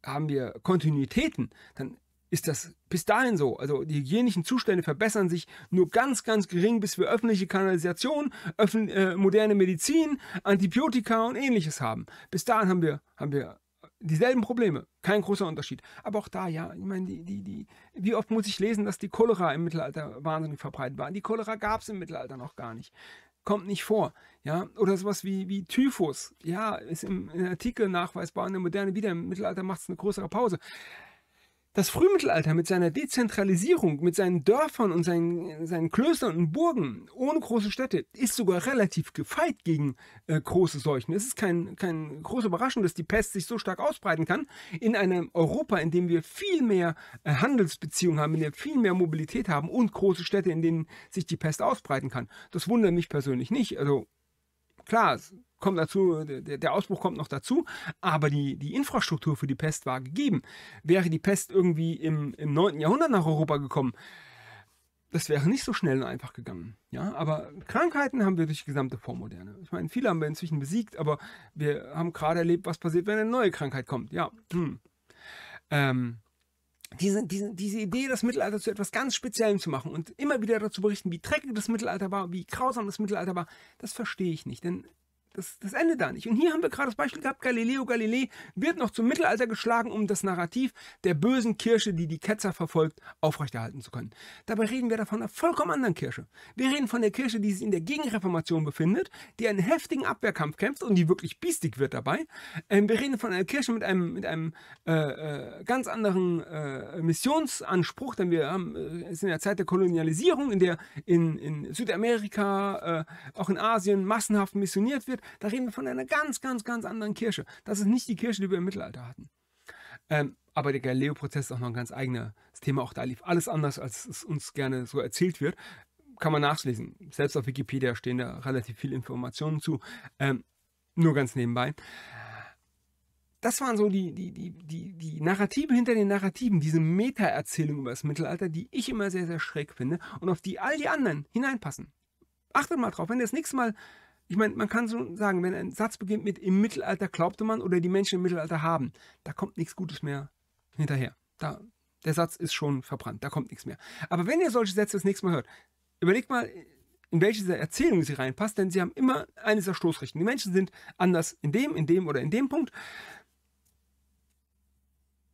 haben wir Kontinuitäten, dann ist das bis dahin so. Also die hygienischen Zustände verbessern sich nur ganz, ganz gering, bis wir öffentliche Kanalisation, öffn äh, moderne Medizin, Antibiotika und ähnliches haben. Bis dahin haben wir, haben wir Dieselben Probleme, kein großer Unterschied. Aber auch da, ja, ich meine, die, die, die, wie oft muss ich lesen, dass die Cholera im Mittelalter wahnsinnig verbreitet war? Die Cholera gab es im Mittelalter noch gar nicht. Kommt nicht vor. Ja? Oder sowas wie, wie Typhus. Ja, ist im, im Artikel nachweisbar in der Moderne wieder. Im Mittelalter macht es eine größere Pause das Frühmittelalter mit seiner Dezentralisierung, mit seinen Dörfern und seinen, seinen Klöstern und Burgen ohne große Städte ist sogar relativ gefeit gegen äh, große Seuchen. Es ist kein, kein große Überraschung, dass die Pest sich so stark ausbreiten kann. In einem Europa, in dem wir viel mehr äh, Handelsbeziehungen haben, in dem wir viel mehr Mobilität haben und große Städte, in denen sich die Pest ausbreiten kann. Das wundert mich persönlich nicht. Also klar, kommt dazu, der, der Ausbruch kommt noch dazu, aber die, die Infrastruktur für die Pest war gegeben. Wäre die Pest irgendwie im, im 9. Jahrhundert nach Europa gekommen, das wäre nicht so schnell und einfach gegangen. Ja, aber Krankheiten haben wir durch die gesamte Vormoderne. Ich meine, viele haben wir inzwischen besiegt, aber wir haben gerade erlebt, was passiert, wenn eine neue Krankheit kommt. Ja, hm. ähm, diese, diese, diese Idee, das Mittelalter zu etwas ganz Speziellem zu machen und immer wieder dazu berichten, wie dreckig das Mittelalter war, wie grausam das Mittelalter war, das verstehe ich nicht. Denn das, das endet da nicht. Und hier haben wir gerade das Beispiel gehabt, Galileo Galilei wird noch zum Mittelalter geschlagen, um das Narrativ der bösen Kirche, die die Ketzer verfolgt, aufrechterhalten zu können. Dabei reden wir davon einer vollkommen anderen Kirche. Wir reden von der Kirche, die sich in der Gegenreformation befindet, die einen heftigen Abwehrkampf kämpft und die wirklich biestig wird dabei. Ähm, wir reden von einer Kirche mit einem, mit einem äh, äh, ganz anderen äh, Missionsanspruch, denn wir haben, äh, sind in der Zeit der Kolonialisierung, in der in, in Südamerika, äh, auch in Asien massenhaft missioniert wird. Da reden wir von einer ganz, ganz, ganz anderen Kirche. Das ist nicht die Kirche, die wir im Mittelalter hatten. Ähm, aber der Galileo-Prozess ist auch noch ein ganz eigenes Thema. Auch da lief alles anders, als es uns gerne so erzählt wird. Kann man nachlesen. Selbst auf Wikipedia stehen da relativ viele Informationen zu. Ähm, nur ganz nebenbei. Das waren so die, die, die, die, die Narrative hinter den Narrativen, diese Meta-Erzählung über das Mittelalter, die ich immer sehr, sehr schräg finde und auf die all die anderen hineinpassen. Achtet mal drauf, wenn ihr das nächste Mal ich meine, man kann so sagen, wenn ein Satz beginnt mit im Mittelalter glaubte man oder die Menschen im Mittelalter haben, da kommt nichts Gutes mehr hinterher. Da, der Satz ist schon verbrannt, da kommt nichts mehr. Aber wenn ihr solche Sätze das nächste Mal hört, überlegt mal, in welche dieser Erzählungen sie reinpasst, denn sie haben immer eine dieser Stoßrichten. Die Menschen sind anders in dem, in dem oder in dem Punkt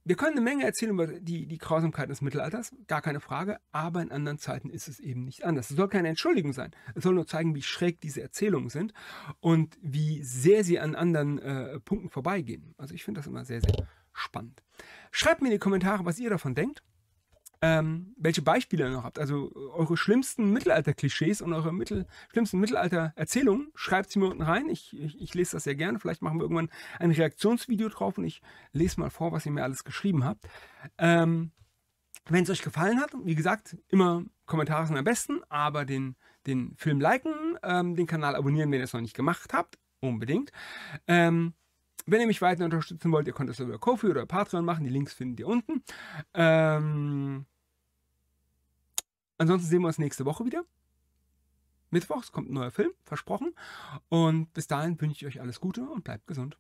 wir können eine Menge erzählen über die, die Grausamkeiten des Mittelalters, gar keine Frage, aber in anderen Zeiten ist es eben nicht anders. Es soll keine Entschuldigung sein. Es soll nur zeigen, wie schräg diese Erzählungen sind und wie sehr sie an anderen äh, Punkten vorbeigehen. Also ich finde das immer sehr, sehr spannend. Schreibt mir in die Kommentare, was ihr davon denkt ähm, welche Beispiele ihr noch habt. Also eure schlimmsten Mittelalter-Klischees und eure mittel schlimmsten Mittelalter-Erzählungen. Schreibt sie mir unten rein. Ich, ich, ich lese das sehr gerne. Vielleicht machen wir irgendwann ein Reaktionsvideo drauf und ich lese mal vor, was ihr mir alles geschrieben habt. Ähm, wenn es euch gefallen hat, wie gesagt, immer Kommentare sind am besten, aber den, den Film liken, ähm, den Kanal abonnieren, wenn ihr es noch nicht gemacht habt, unbedingt. Ähm, wenn ihr mich weiter unterstützen wollt, ihr könnt das über Kofi oder Patreon machen. Die Links findet ihr unten. Ähm, ansonsten sehen wir uns nächste Woche wieder. Mittwochs kommt ein neuer Film, versprochen. Und bis dahin wünsche ich euch alles Gute und bleibt gesund.